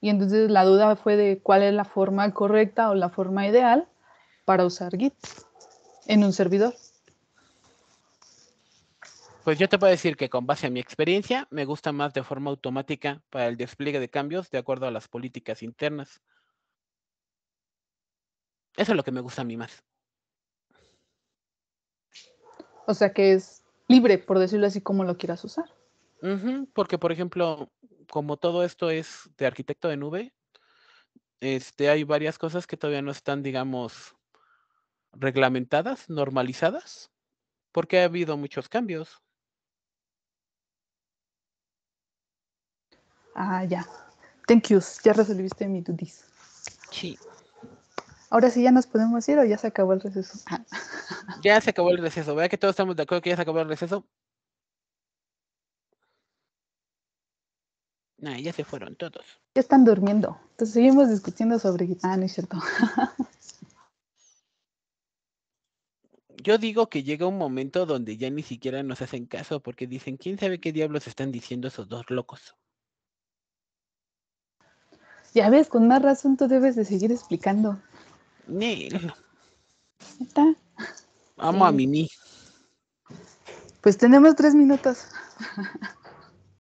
Y entonces la duda fue de cuál es la forma correcta o la forma ideal para usar Git en un servidor? Pues yo te puedo decir que con base a mi experiencia me gusta más de forma automática para el despliegue de cambios de acuerdo a las políticas internas. Eso es lo que me gusta a mí más. O sea que es libre, por decirlo así, como lo quieras usar. porque, por ejemplo, como todo esto es de arquitecto de nube, este, hay varias cosas que todavía no están, digamos, reglamentadas, normalizadas, porque ha habido muchos cambios. Ah, ya. Thank you. Ya resolviste mi duties. Sí. Ahora sí ya nos podemos ir o ya se acabó el receso. Ah, ya se acabó el receso. Vea que todos estamos de acuerdo que ya se acabó el receso. Nah, ya se fueron todos. Ya están durmiendo. Entonces seguimos discutiendo sobre... Ah, no es cierto. yo digo que llega un momento donde ya ni siquiera nos hacen caso porque dicen, ¿quién sabe qué diablos están diciendo esos dos locos? Ya ves, con más razón tú debes de seguir explicando. Nel. ¿Está? Amo a Mimi. Pues tenemos tres minutos.